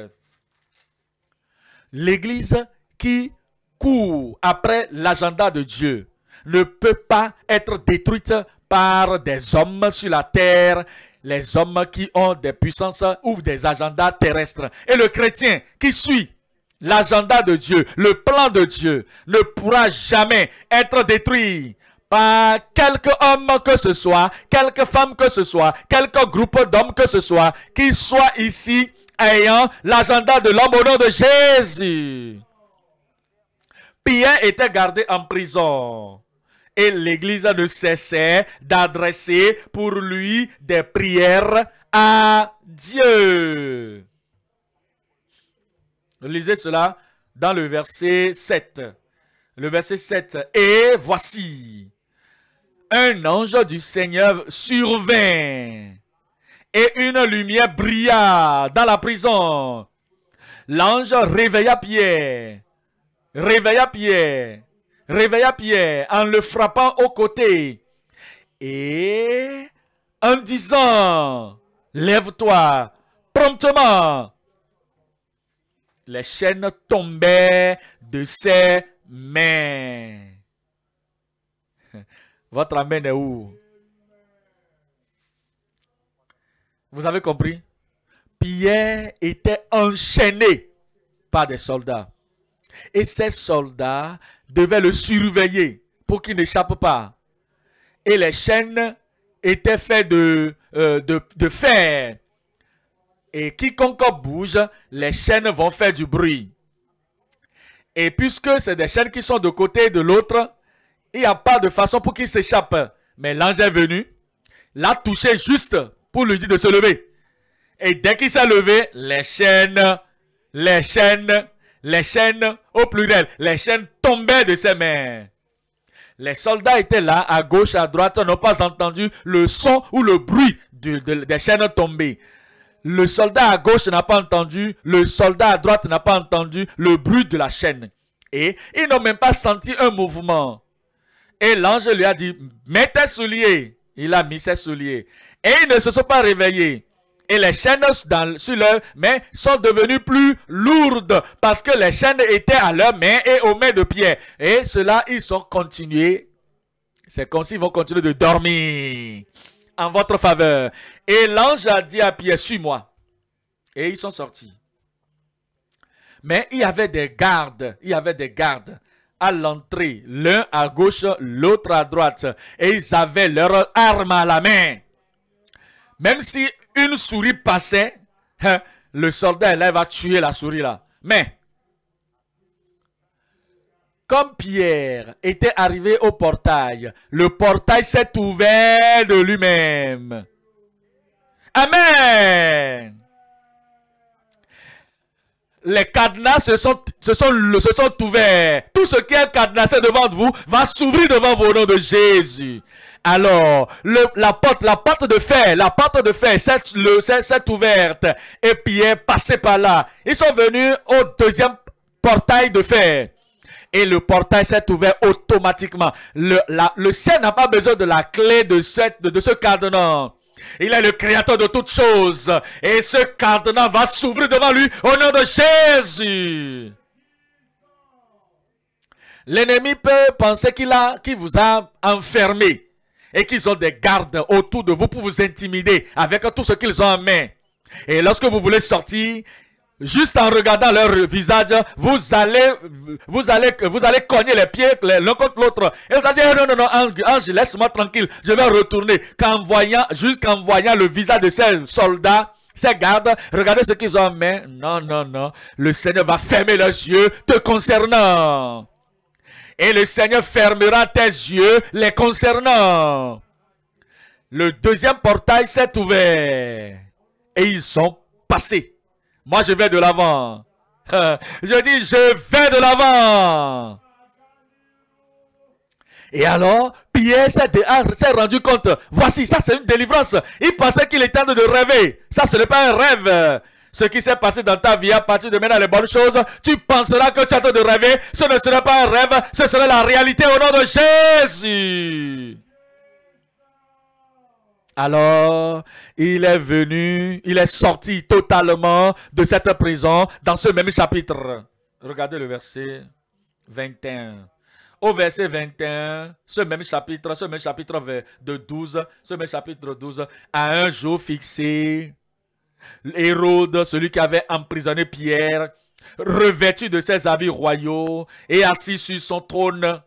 L'Église qui court après l'agenda de Dieu ne peut pas être détruite par des hommes sur la terre, les hommes qui ont des puissances ou des agendas terrestres. Et le chrétien qui suit l'agenda de Dieu, le plan de Dieu, ne pourra jamais être détruit par quelque homme que ce soit, quelque femme que ce soit, quelque groupe d'hommes que ce soit, qui soit ici ayant l'agenda de l'homme au nom de Jésus. Pierre était gardé en prison et l'Église ne cessait d'adresser pour lui des prières à Dieu. Lisez cela dans le verset 7. Le verset 7. Et voici, un ange du Seigneur survint et une lumière brilla dans la prison. L'ange réveilla Pierre, réveilla Pierre, réveilla Pierre en le frappant au côté et en disant, lève-toi promptement. Les chaînes tombaient de ses mains. Votre amène est où Vous avez compris Pierre était enchaîné par des soldats. Et ces soldats devaient le surveiller pour qu'il n'échappe pas. Et les chaînes étaient faites de, euh, de, de fer. Et quiconque bouge, les chaînes vont faire du bruit. Et puisque c'est des chaînes qui sont de côté et de l'autre, il n'y a pas de façon pour qu'il s'échappe. Mais l'ange est venu, l'a touché juste pour lui dire de se lever. Et dès qu'il s'est levé, les chaînes, les chaînes, les chaînes au pluriel, les chaînes tombaient de ses mains. Les soldats étaient là, à gauche, à droite, n'ont pas entendu le son ou le bruit des chaînes tombées. Le soldat à gauche n'a pas entendu, le soldat à droite n'a pas entendu le bruit de la chaîne. Et ils n'ont même pas senti un mouvement. Et l'ange lui a dit, mets tes souliers. Il a mis ses souliers. Et ils ne se sont pas réveillés. Et les chaînes sur leurs mains sont devenues plus lourdes parce que les chaînes étaient à leurs mains et aux mains de Pierre. Et cela, ils sont continués. C'est comme s'ils vont continuer de dormir en votre faveur. Et l'ange a dit à Pierre, suis-moi. Et ils sont sortis. Mais il y avait des gardes, il y avait des gardes à l'entrée, l'un à gauche, l'autre à droite. Et ils avaient leur arme à la main. Même si une souris passait, hein, le soldat là va tuer la souris là. Mais, comme Pierre était arrivé au portail, le portail s'est ouvert de lui-même. Amen les cadenas se sont, se sont, se sont ouverts. Tout ce qui est cadenassé devant vous va s'ouvrir devant vos noms de Jésus. Alors, la porte, la porte de fer, la porte de fer s'est ouverte. Et puis passé par là. Ils sont venus au deuxième portail de fer. Et le portail s'est ouvert automatiquement. Le, la, le ciel n'a pas besoin de la clé de, cette, de ce cadenas. Il est le créateur de toutes choses. Et ce cardinal va s'ouvrir devant lui au nom de Jésus. L'ennemi peut penser qu'il qui vous a enfermé et qu'ils ont des gardes autour de vous pour vous intimider avec tout ce qu'ils ont en main. Et lorsque vous voulez sortir, Juste en regardant leur visage, vous allez, vous allez, vous allez cogner les pieds l'un contre l'autre. Et vous allez dire, non, non, non, ange, laisse-moi tranquille, je vais retourner. Qu'en voyant, jusqu'en voyant le visage de ces soldats, ces gardes, regardez ce qu'ils ont en main. Non, non, non, le Seigneur va fermer leurs yeux te concernant. Et le Seigneur fermera tes yeux les concernant. Le deuxième portail s'est ouvert. Et ils sont passés. Moi, je vais de l'avant. [LAUGHS] je dis, je vais de l'avant. Et alors, Pierre s'est rendu compte. Voici, ça c'est une délivrance. Il pensait qu'il était en train de rêver. Ça, ce n'est pas un rêve. Ce qui s'est passé dans ta vie à partir de maintenant, les bonnes choses, tu penseras que tu es en train de rêver. Ce ne serait pas un rêve, ce serait la réalité au nom de Jésus. Alors, il est venu, il est sorti totalement de cette prison dans ce même chapitre. Regardez le verset 21. Au verset 21, ce même chapitre, ce même chapitre de 12, ce même chapitre 12, à un jour fixé, Hérode, celui qui avait emprisonné Pierre, revêtu de ses habits royaux et assis sur son trône,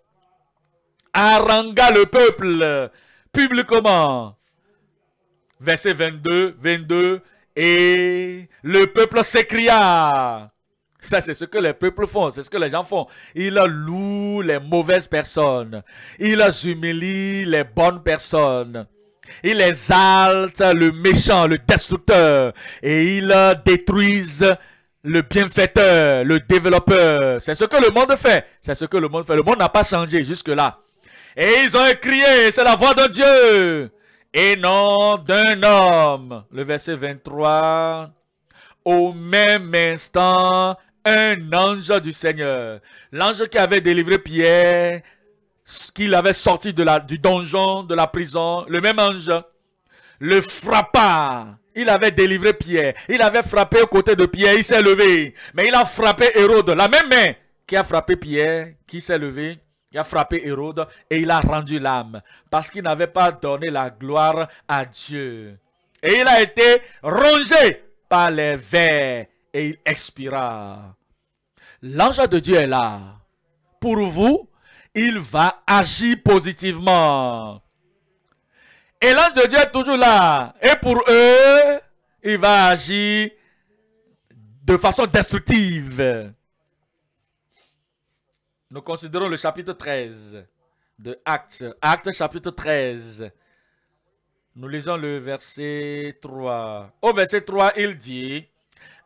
haranga le peuple publiquement verset 22, 22, et le peuple s'écria. Ça, c'est ce que les peuples font, c'est ce que les gens font. Ils louent les mauvaises personnes. Ils humilient les bonnes personnes. Ils exaltent le méchant, le destructeur. Et ils détruisent le bienfaiteur, le développeur. C'est ce que le monde fait. C'est ce que le monde fait. Le monde n'a pas changé jusque-là. Et ils ont crié, c'est la voix de Dieu et non d'un homme. Le verset 23. Au même instant, un ange du Seigneur, l'ange qui avait délivré Pierre, qui avait sorti du donjon, de la prison, le même ange, le frappa. Il avait délivré Pierre. Il avait frappé aux côtés de Pierre. Il s'est levé. Mais il a frappé Hérode. La même main qui a frappé Pierre, qui s'est levé, il a frappé Hérode et il a rendu l'âme parce qu'il n'avait pas donné la gloire à Dieu. Et il a été rongé par les vers et il expira. L'ange de Dieu est là. Pour vous, il va agir positivement. Et l'ange de Dieu est toujours là. Et pour eux, il va agir de façon destructive. Nous considérons le chapitre 13 de Actes. Actes chapitre 13. Nous lisons le verset 3. Au verset 3, il dit,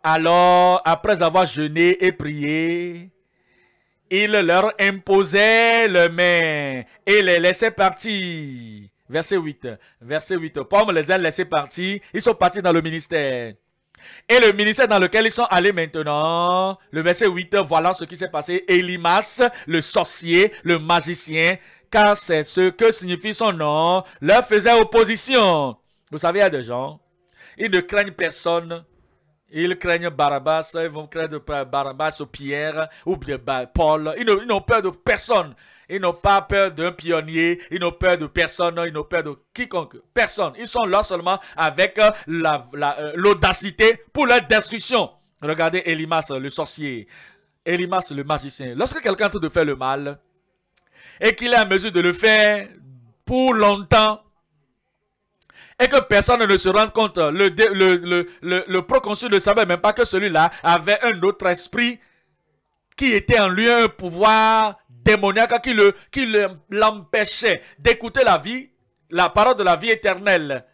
Alors, après avoir jeûné et prié, il leur imposait les mains et les laissait partir. Verset 8. Verset 8. Paul les a laissés partir. Ils sont partis dans le ministère. Et le ministère dans lequel ils sont allés maintenant, le verset 8, voilà ce qui s'est passé. Elimas, le sorcier, le magicien, car c'est ce que signifie son nom, leur faisait opposition. Vous savez, il y a des gens, ils ne craignent personne, ils craignent Barabbas, ils vont craindre Barabbas ou Pierre ou Paul. Ils n'ont peur de personne. Ils n'ont pas peur d'un pionnier, ils n'ont peur de personne, ils n'ont peur de quiconque. Personne. Ils sont là seulement avec l'audacité euh, la, la, euh, pour leur destruction. Regardez Elimas, le sorcier. Elimas, le magicien. Lorsque quelqu'un tente de faire le mal et qu'il est en mesure de le faire pour longtemps, et que personne ne se rende compte. Le, le, proconsul ne savait même pas que celui-là avait un autre esprit qui était en lui un pouvoir démoniaque qui l'empêchait le, d'écouter la vie, la parole de la vie éternelle.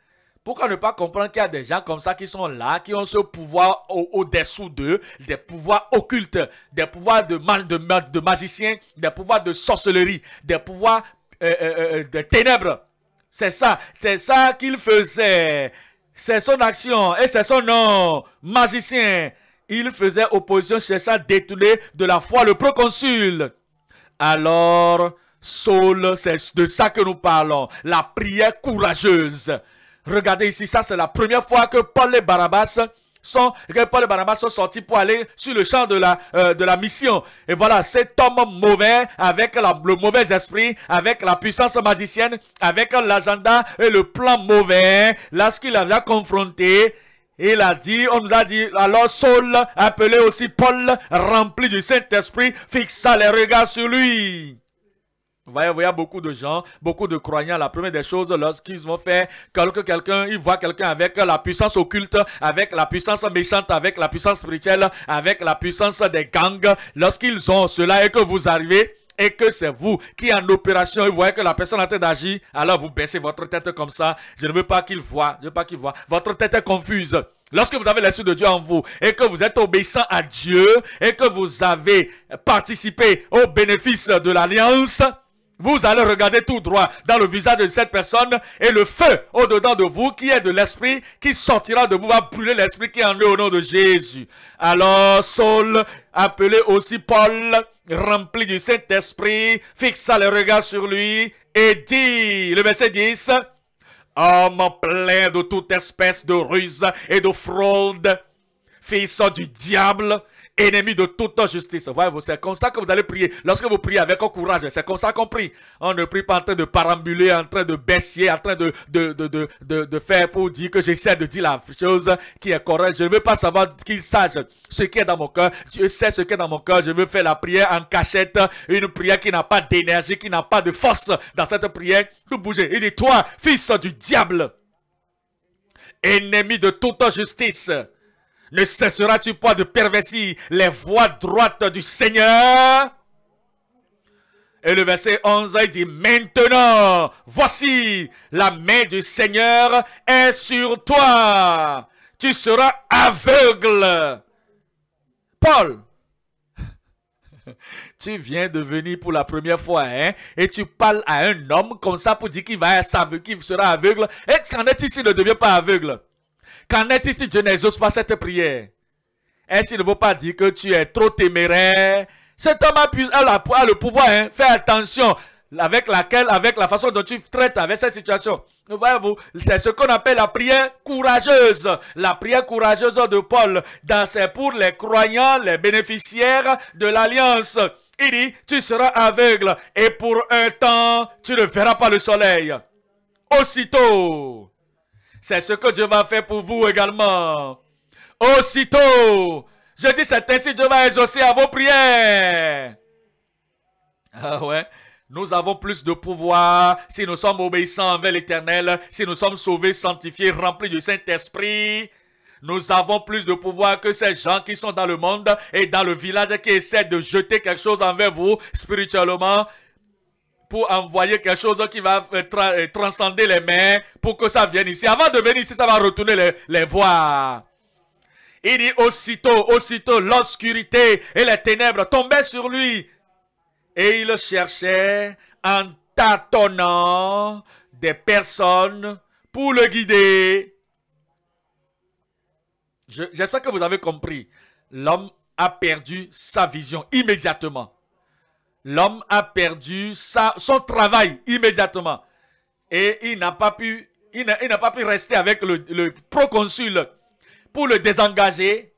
Pourquoi ne pas comprendre qu'il y a des gens comme ça qui sont là, qui ont ce pouvoir au-dessous d'eux, des pouvoirs occultes, des pouvoirs de, de, de magiciens, des pouvoirs de sorcellerie, des pouvoirs euh, euh, euh, de ténèbres. C'est ça, c'est ça qu'il faisait. C'est son action et c'est son nom. Magicien. Il faisait opposition, cherchant à détourner de la foi le proconsul. Alors, Saul, c'est de ça que nous parlons. La prière courageuse. Regardez ici, ça c'est la première fois que Paul et Barabbas sont, Paul et Barnabas sont sortis pour aller sur le champ de la, euh, de la mission. Et voilà, cet homme mauvais, avec la, le mauvais esprit, avec la puissance magicienne, avec l'agenda et le plan mauvais, lorsqu'il a confronté, il a dit, on nous a dit, alors Saul, appelé aussi Paul, rempli du Saint-Esprit, fixa les regards sur lui voyez, a beaucoup de gens, beaucoup de croyants, la première des choses, lorsqu'ils vont faire quelque quelqu'un, ils voient quelqu'un avec la puissance occulte, avec la puissance méchante, avec la puissance spirituelle, avec la puissance des gangs, lorsqu'ils ont cela et que vous arrivez, et que c'est vous qui en opération et vous voyez que la personne est en train d'agir, alors vous baissez votre tête comme ça. Je ne veux pas qu'il voit, je ne veux pas qu'il voient. Votre tête est confuse. Lorsque vous avez l'esprit de Dieu en vous et que vous êtes obéissant à Dieu et que vous avez participé au bénéfice de l'alliance, vous allez regarder tout droit dans le visage de cette personne et le feu au-dedans de vous qui est de l'esprit qui sortira de vous va brûler l'esprit qui est en lui au nom de Jésus. Alors Saul, appelé aussi Paul, rempli du Saint-Esprit, fixa le regard sur lui et dit, le verset 10, Homme plein de toute espèce de ruse et de fraude, fils du diable, ennemi de toute justice. Voyez-vous, c'est comme ça que vous allez prier. Lorsque vous priez avec courage, c'est comme ça qu'on prie. On ne prie pas en train de parambuler, en train de baisser, en train de, de, faire pour dire que j'essaie de dire la chose qui est correcte. Je ne veux pas savoir qu'il sache ce qui est dans mon cœur. Dieu sait ce qui est dans mon cœur. Je veux faire la prière en cachette, une prière qui n'a pas d'énergie, qui n'a pas de force. Dans cette prière, tout bougez. Il dit, toi, fils du diable, ennemi de toute justice, ne cesseras-tu pas de perverser les voies droites du Seigneur Et le verset 11 il dit, maintenant, voici, la main du Seigneur est sur toi. Tu seras aveugle. Paul, [LAUGHS] tu viens de venir pour la première fois, hein, et tu parles à un homme comme ça pour dire qu'il va qu'il sera aveugle. Et qu'en est-il ne devient pas aveugle Qu'en est-il si Dieu n'exauce pas cette prière Est-ce qu'il ne vaut pas dire que tu es trop téméraire Cet homme a, pu, le pouvoir, hein? fais attention avec laquelle, avec la façon dont tu traites avec cette situation. Voyez-vous, c'est ce qu'on appelle la prière courageuse. La prière courageuse de Paul, c'est pour les croyants, les bénéficiaires de l'Alliance. Il dit, tu seras aveugle et pour un temps, tu ne verras pas le soleil. Aussitôt, c'est ce que Dieu va faire pour vous également. Aussitôt, je dis c'est ainsi, Dieu va exaucer à vos prières. Ah ouais. Nous avons plus de pouvoir si nous sommes obéissants envers l'Éternel, si nous sommes sauvés, sanctifiés, remplis du Saint-Esprit. Nous avons plus de pouvoir que ces gens qui sont dans le monde et dans le village qui essaient de jeter quelque chose envers vous spirituellement pour envoyer quelque chose qui va euh, euh, transcender les mains, pour que ça vienne ici. Avant de venir ici, ça va retourner les, voies. Il dit aussitôt, aussitôt, l'obscurité et les ténèbres tombaient sur lui. Et il cherchait en tâtonnant des personnes pour le guider. J'espère que vous avez compris. L'homme a perdu sa vision immédiatement l'homme a perdu son travail immédiatement. Et il n'a pas pu, il n'a pas pu rester avec le, proconsul pour le désengager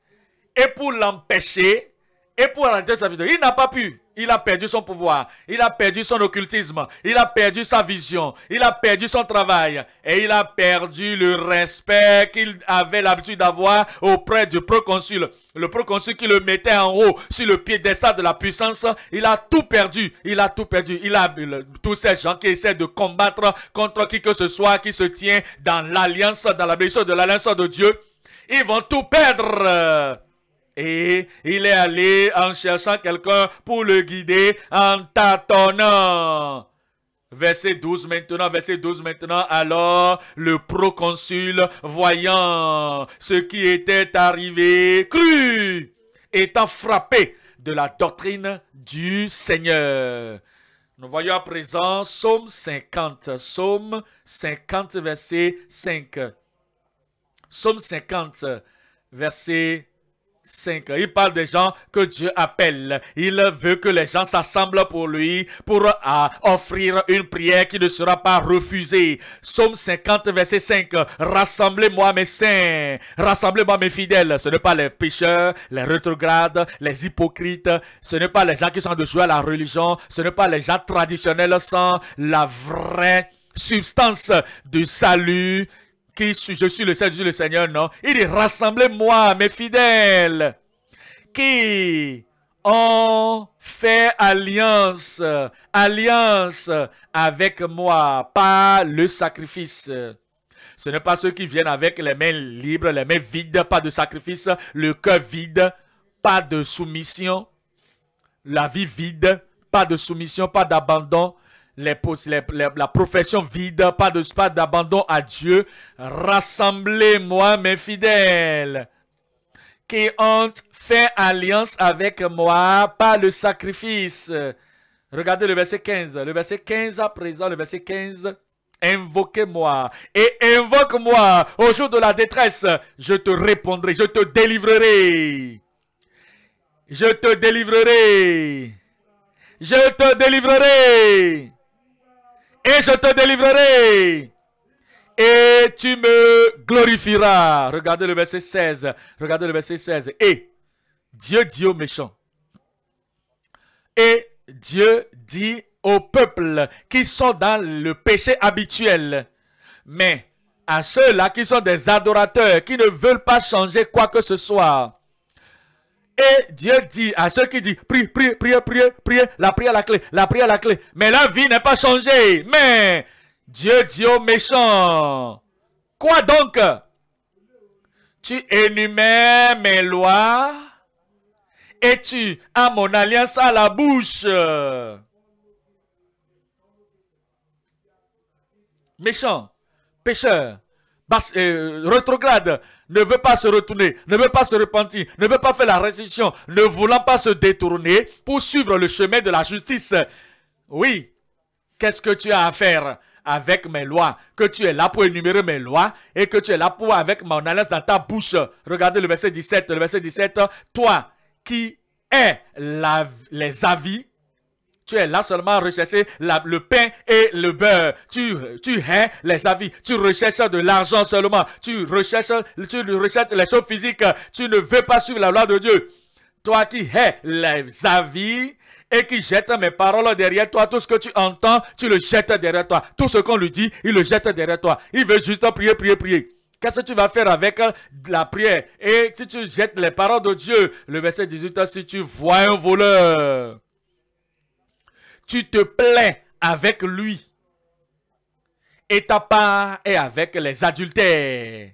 et pour l'empêcher et pour arrêter sa vie. Il n'a pas pu. Il a perdu son pouvoir, il a perdu son occultisme, il a perdu sa vision, il a perdu son travail et il a perdu le respect qu'il avait l'habitude d'avoir auprès du proconsul. Le proconsul qui le mettait en haut sur le pied piédestal de la puissance, il a tout perdu. Il a tout perdu. Il a euh, tous ces gens qui essaient de combattre contre qui que ce soit qui se tient dans l'alliance, dans la blessure de l'alliance de Dieu. Ils vont tout perdre. Et il est allé en cherchant quelqu'un pour le guider en tâtonnant. Verset 12 maintenant, verset 12 maintenant. Alors le proconsul, voyant ce qui était arrivé, cru, étant frappé de la doctrine du Seigneur. Nous voyons à présent Psaume 50, Psaume 50, verset 5. Psaume 50, verset 5. 5. Il parle des gens que Dieu appelle. Il veut que les gens s'assemblent pour lui, pour ah, offrir une prière qui ne sera pas refusée. Psaume 50, verset 5. Rassemblez-moi mes saints, rassemblez-moi mes fidèles. Ce n'est pas les pécheurs, les rétrogrades, les hypocrites. Ce n'est pas les gens qui sont de jouer à la religion. Ce n'est pas les gens traditionnels sans la vraie substance du salut je suis le Seigneur, je suis le Seigneur, non. Il dit, rassemblez-moi, mes fidèles, qui ont fait alliance, alliance avec moi pas le sacrifice. Ce n'est pas ceux qui viennent avec les mains libres, les mains vides, pas de sacrifice, le cœur vide, pas de soumission, la vie vide, pas de soumission, pas d'abandon, la profession vide, pas de pas d'abandon à Dieu. Rassemblez-moi mes fidèles qui ont fait alliance avec moi par le sacrifice. Regardez le verset 15. Le verset 15 à présent, le verset 15. Invoquez-moi et invoque-moi au jour de la détresse. Je te répondrai, je te délivrerai. Je te délivrerai. Je te délivrerai et je te délivrerai. Et tu me glorifieras. Regardez le verset 16. Regardez le verset 16. Et Dieu dit aux méchants. Et Dieu dit au peuple qui sont dans le péché habituel. Mais à ceux-là qui sont des adorateurs, qui ne veulent pas changer quoi que ce soit, et Dieu dit à ceux qui disent, prie, prie, prie, prie, prie, la prière à la clé, la prière à la clé. Mais la vie n'est pas changée. Mais Dieu dit aux méchants, quoi donc Tu énumères mes lois et tu as mon alliance à la bouche. Méchant, pécheur, basse, euh, rétrograde, ne veut pas se retourner, ne veut pas se repentir, ne veut pas faire la récession, ne voulant pas se détourner pour suivre le chemin de la justice. Oui, qu'est-ce que tu as à faire avec mes lois, que tu es là pour énumérer mes lois et que tu es là pour avec mon alliance dans ta bouche. Regardez le verset 17, le verset 17, toi qui es les avis tu es là seulement à rechercher le pain et le beurre. Tu, tu hais les avis. Tu recherches de l'argent seulement. Tu recherches, tu recherches les choses physiques. Tu ne veux pas suivre la loi de Dieu. Toi qui hais les avis et qui jettes mes paroles derrière toi. Tout ce que tu entends, tu le jettes derrière toi. Tout ce qu'on lui dit, il le jette derrière toi. Il veut juste prier, prier, prier. Qu'est-ce que tu vas faire avec euh, la prière Et si tu jettes les paroles de Dieu, le verset 18, si tu vois un voleur, tu te plains avec lui. Et ta part est avec les adultères.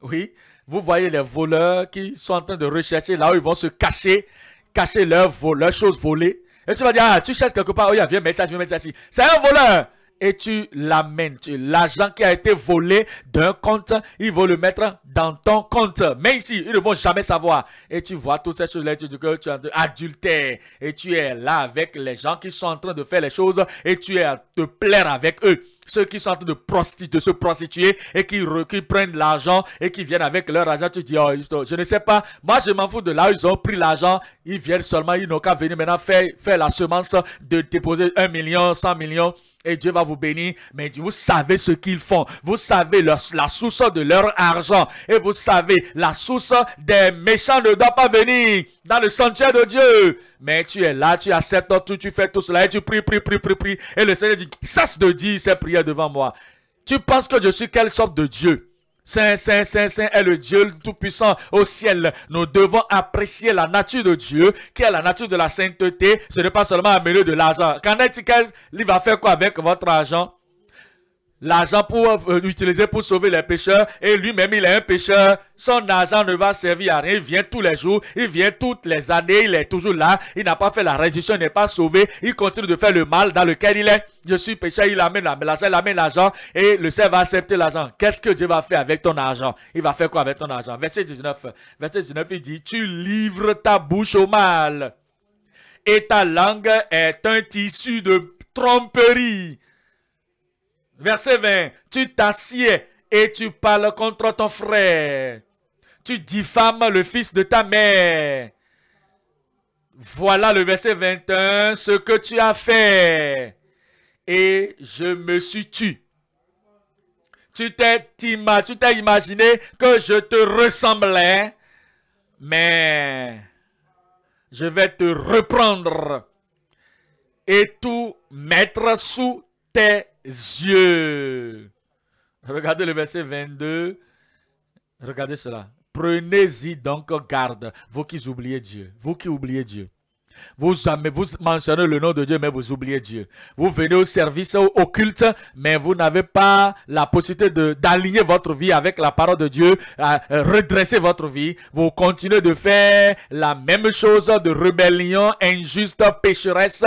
Oui, vous voyez les voleurs qui sont en train de rechercher là où ils vont se cacher, cacher leurs, leurs choses volées. Et tu vas dire, ah, tu cherches quelque part, oh, viens mettre ça, viens mettre ça ici. C'est un voleur et tu l'amènes. L'argent qui a été volé d'un compte, ils vont le mettre dans ton compte. Mais ici, ils ne vont jamais savoir. Et tu vois toutes ces choses-là, tu dis que tu es adultère. Et tu es là avec les gens qui sont en train de faire les choses et tu es à te plaire avec eux. Ceux qui sont en train de, se prostituer et qui, prennent l'argent et qui viennent avec leur argent, tu dis, oh, je ne sais pas, moi je m'en fous de là ils ont pris l'argent, ils viennent seulement, ils n'ont qu'à venir maintenant faire, faire la semence de déposer 1 million, 100 millions et Dieu va vous bénir, mais vous savez ce qu'ils font. Vous savez la source de leur argent et vous savez la source des méchants ne doit pas venir dans le sanctuaire de Dieu. Mais tu es là, tu acceptes tout, tu fais tout cela et tu pries, pries, pries, pries, pries. Et le Seigneur dit, cesse de dire ces prières devant moi. Tu penses que je suis quelle sorte de Dieu Saint, Saint, Saint, Saint est le Dieu Tout-Puissant au ciel. Nous devons apprécier la nature de Dieu, qui est la nature de la sainteté. Ce n'est pas seulement amener de l'argent. Quand il va faire quoi avec votre argent l'argent pour l'utiliser euh, pour sauver les pécheurs et lui-même il est un pécheur. Son argent ne va servir à rien. Il vient tous les jours, il vient toutes les années, il est toujours là. Il n'a pas fait la réduction, il n'est pas sauvé. Il continue de faire le mal dans lequel il est. Je suis pécheur, il amène l'argent, il amène l'argent et le Seigneur va accepter l'argent. Qu'est-ce que Dieu va faire avec ton argent Il va faire quoi avec ton argent Verset 19. Verset 19, il dit, tu livres ta bouche au mal et ta langue est un tissu de tromperie. Verset 20. Tu t'assieds et tu parles contre ton frère. Tu diffames le fils de ta mère. Voilà le verset 21, ce que tu as fait. Et je me suis tu. Tu t'es imaginé que je te ressemblais, mais je vais te reprendre et tout mettre sous tes yeux. Regardez le verset 22. Regardez cela. Prenez-y donc garde, vous qui oubliez Dieu, vous qui oubliez Dieu. Vous, vous mentionnez le nom de Dieu, mais vous oubliez Dieu. Vous venez au service, au, culte, mais vous n'avez pas la possibilité d'aligner votre vie avec la parole de Dieu, euh, redresser votre vie. Vous continuez de faire la même chose de rébellion injuste, pécheresse,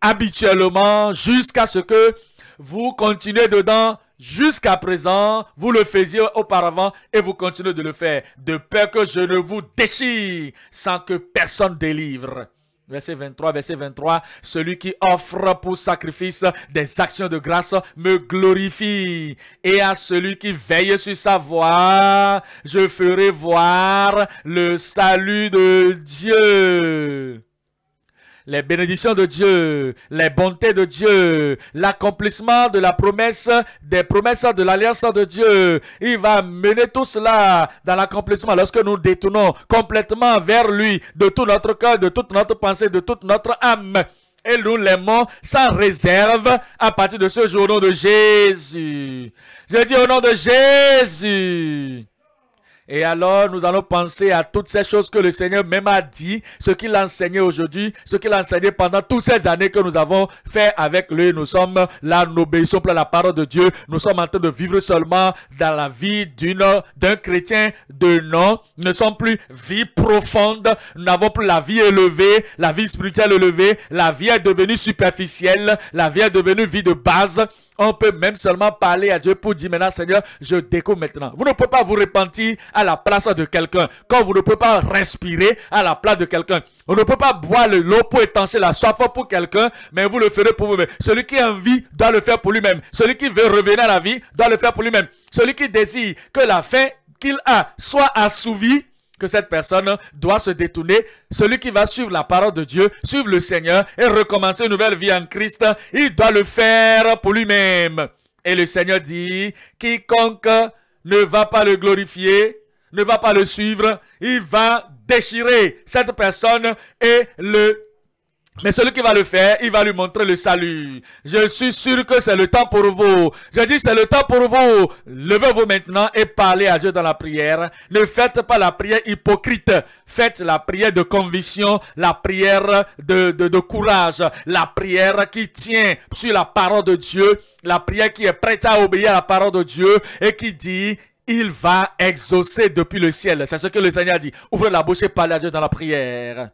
habituellement, jusqu'à ce que vous continuez dedans jusqu'à présent, vous le faisiez auparavant et vous continuez de le faire, de peur que je ne vous déchire sans que personne délivre. Verset 23, verset 23, celui qui offre pour sacrifice des actions de grâce me glorifie. Et à celui qui veille sur sa voix, je ferai voir le salut de Dieu les bénédictions de Dieu, les bontés de Dieu, l'accomplissement de la promesse, des promesses de l'alliance de Dieu. Il va mener tout cela dans l'accomplissement lorsque nous détournons complètement vers lui de tout notre cœur, de toute notre pensée, de toute notre âme et nous l'aimons sans réserve à partir de ce jour au nom de Jésus. Je dis au nom de Jésus. Et alors, nous allons penser à toutes ces choses que le Seigneur même a dit, ce qu'il a enseigné aujourd'hui, ce qu'il a enseigné pendant toutes ces années que nous avons fait avec lui. Nous sommes là, nous obéissons à la parole de Dieu. Nous sommes en train de vivre seulement dans la vie d'un chrétien de nom. Nous ne sommes plus vie profonde. Nous n'avons plus la vie élevée, la vie spirituelle élevée. La vie est devenue superficielle. La vie est devenue vie de base on peut même seulement parler à Dieu pour dire maintenant, Seigneur, je découvre maintenant. Vous ne pouvez pas vous repentir à la place de quelqu'un. Quand vous ne pouvez pas respirer à la place de quelqu'un. On ne peut pas boire l'eau pour étancher la soif pour quelqu'un, mais vous le ferez pour vous-même. Celui qui a envie doit le faire pour lui-même. Celui qui veut revenir à la vie doit le faire pour lui-même. Celui qui désire que la faim qu'il a soit assouvie, que cette personne doit se détourner. Celui qui va suivre la parole de Dieu, suivre le Seigneur et recommencer une nouvelle vie en Christ, il doit le faire pour lui-même. Et le Seigneur dit, quiconque ne va pas le glorifier, ne va pas le suivre, il va déchirer cette personne et le mais celui qui va le faire, il va lui montrer le salut. Je suis sûr que c'est le temps pour vous. Je dis c'est le temps pour vous. Levez-vous maintenant et parlez à Dieu dans la prière. Ne faites pas la prière hypocrite. Faites la prière de conviction, la prière de, de, courage, la prière qui tient sur la parole de Dieu, la prière qui est prête à obéir à la parole de Dieu et qui dit il va exaucer depuis le ciel. C'est ce que le Seigneur dit. Ouvrez la bouche et parlez à Dieu dans la prière.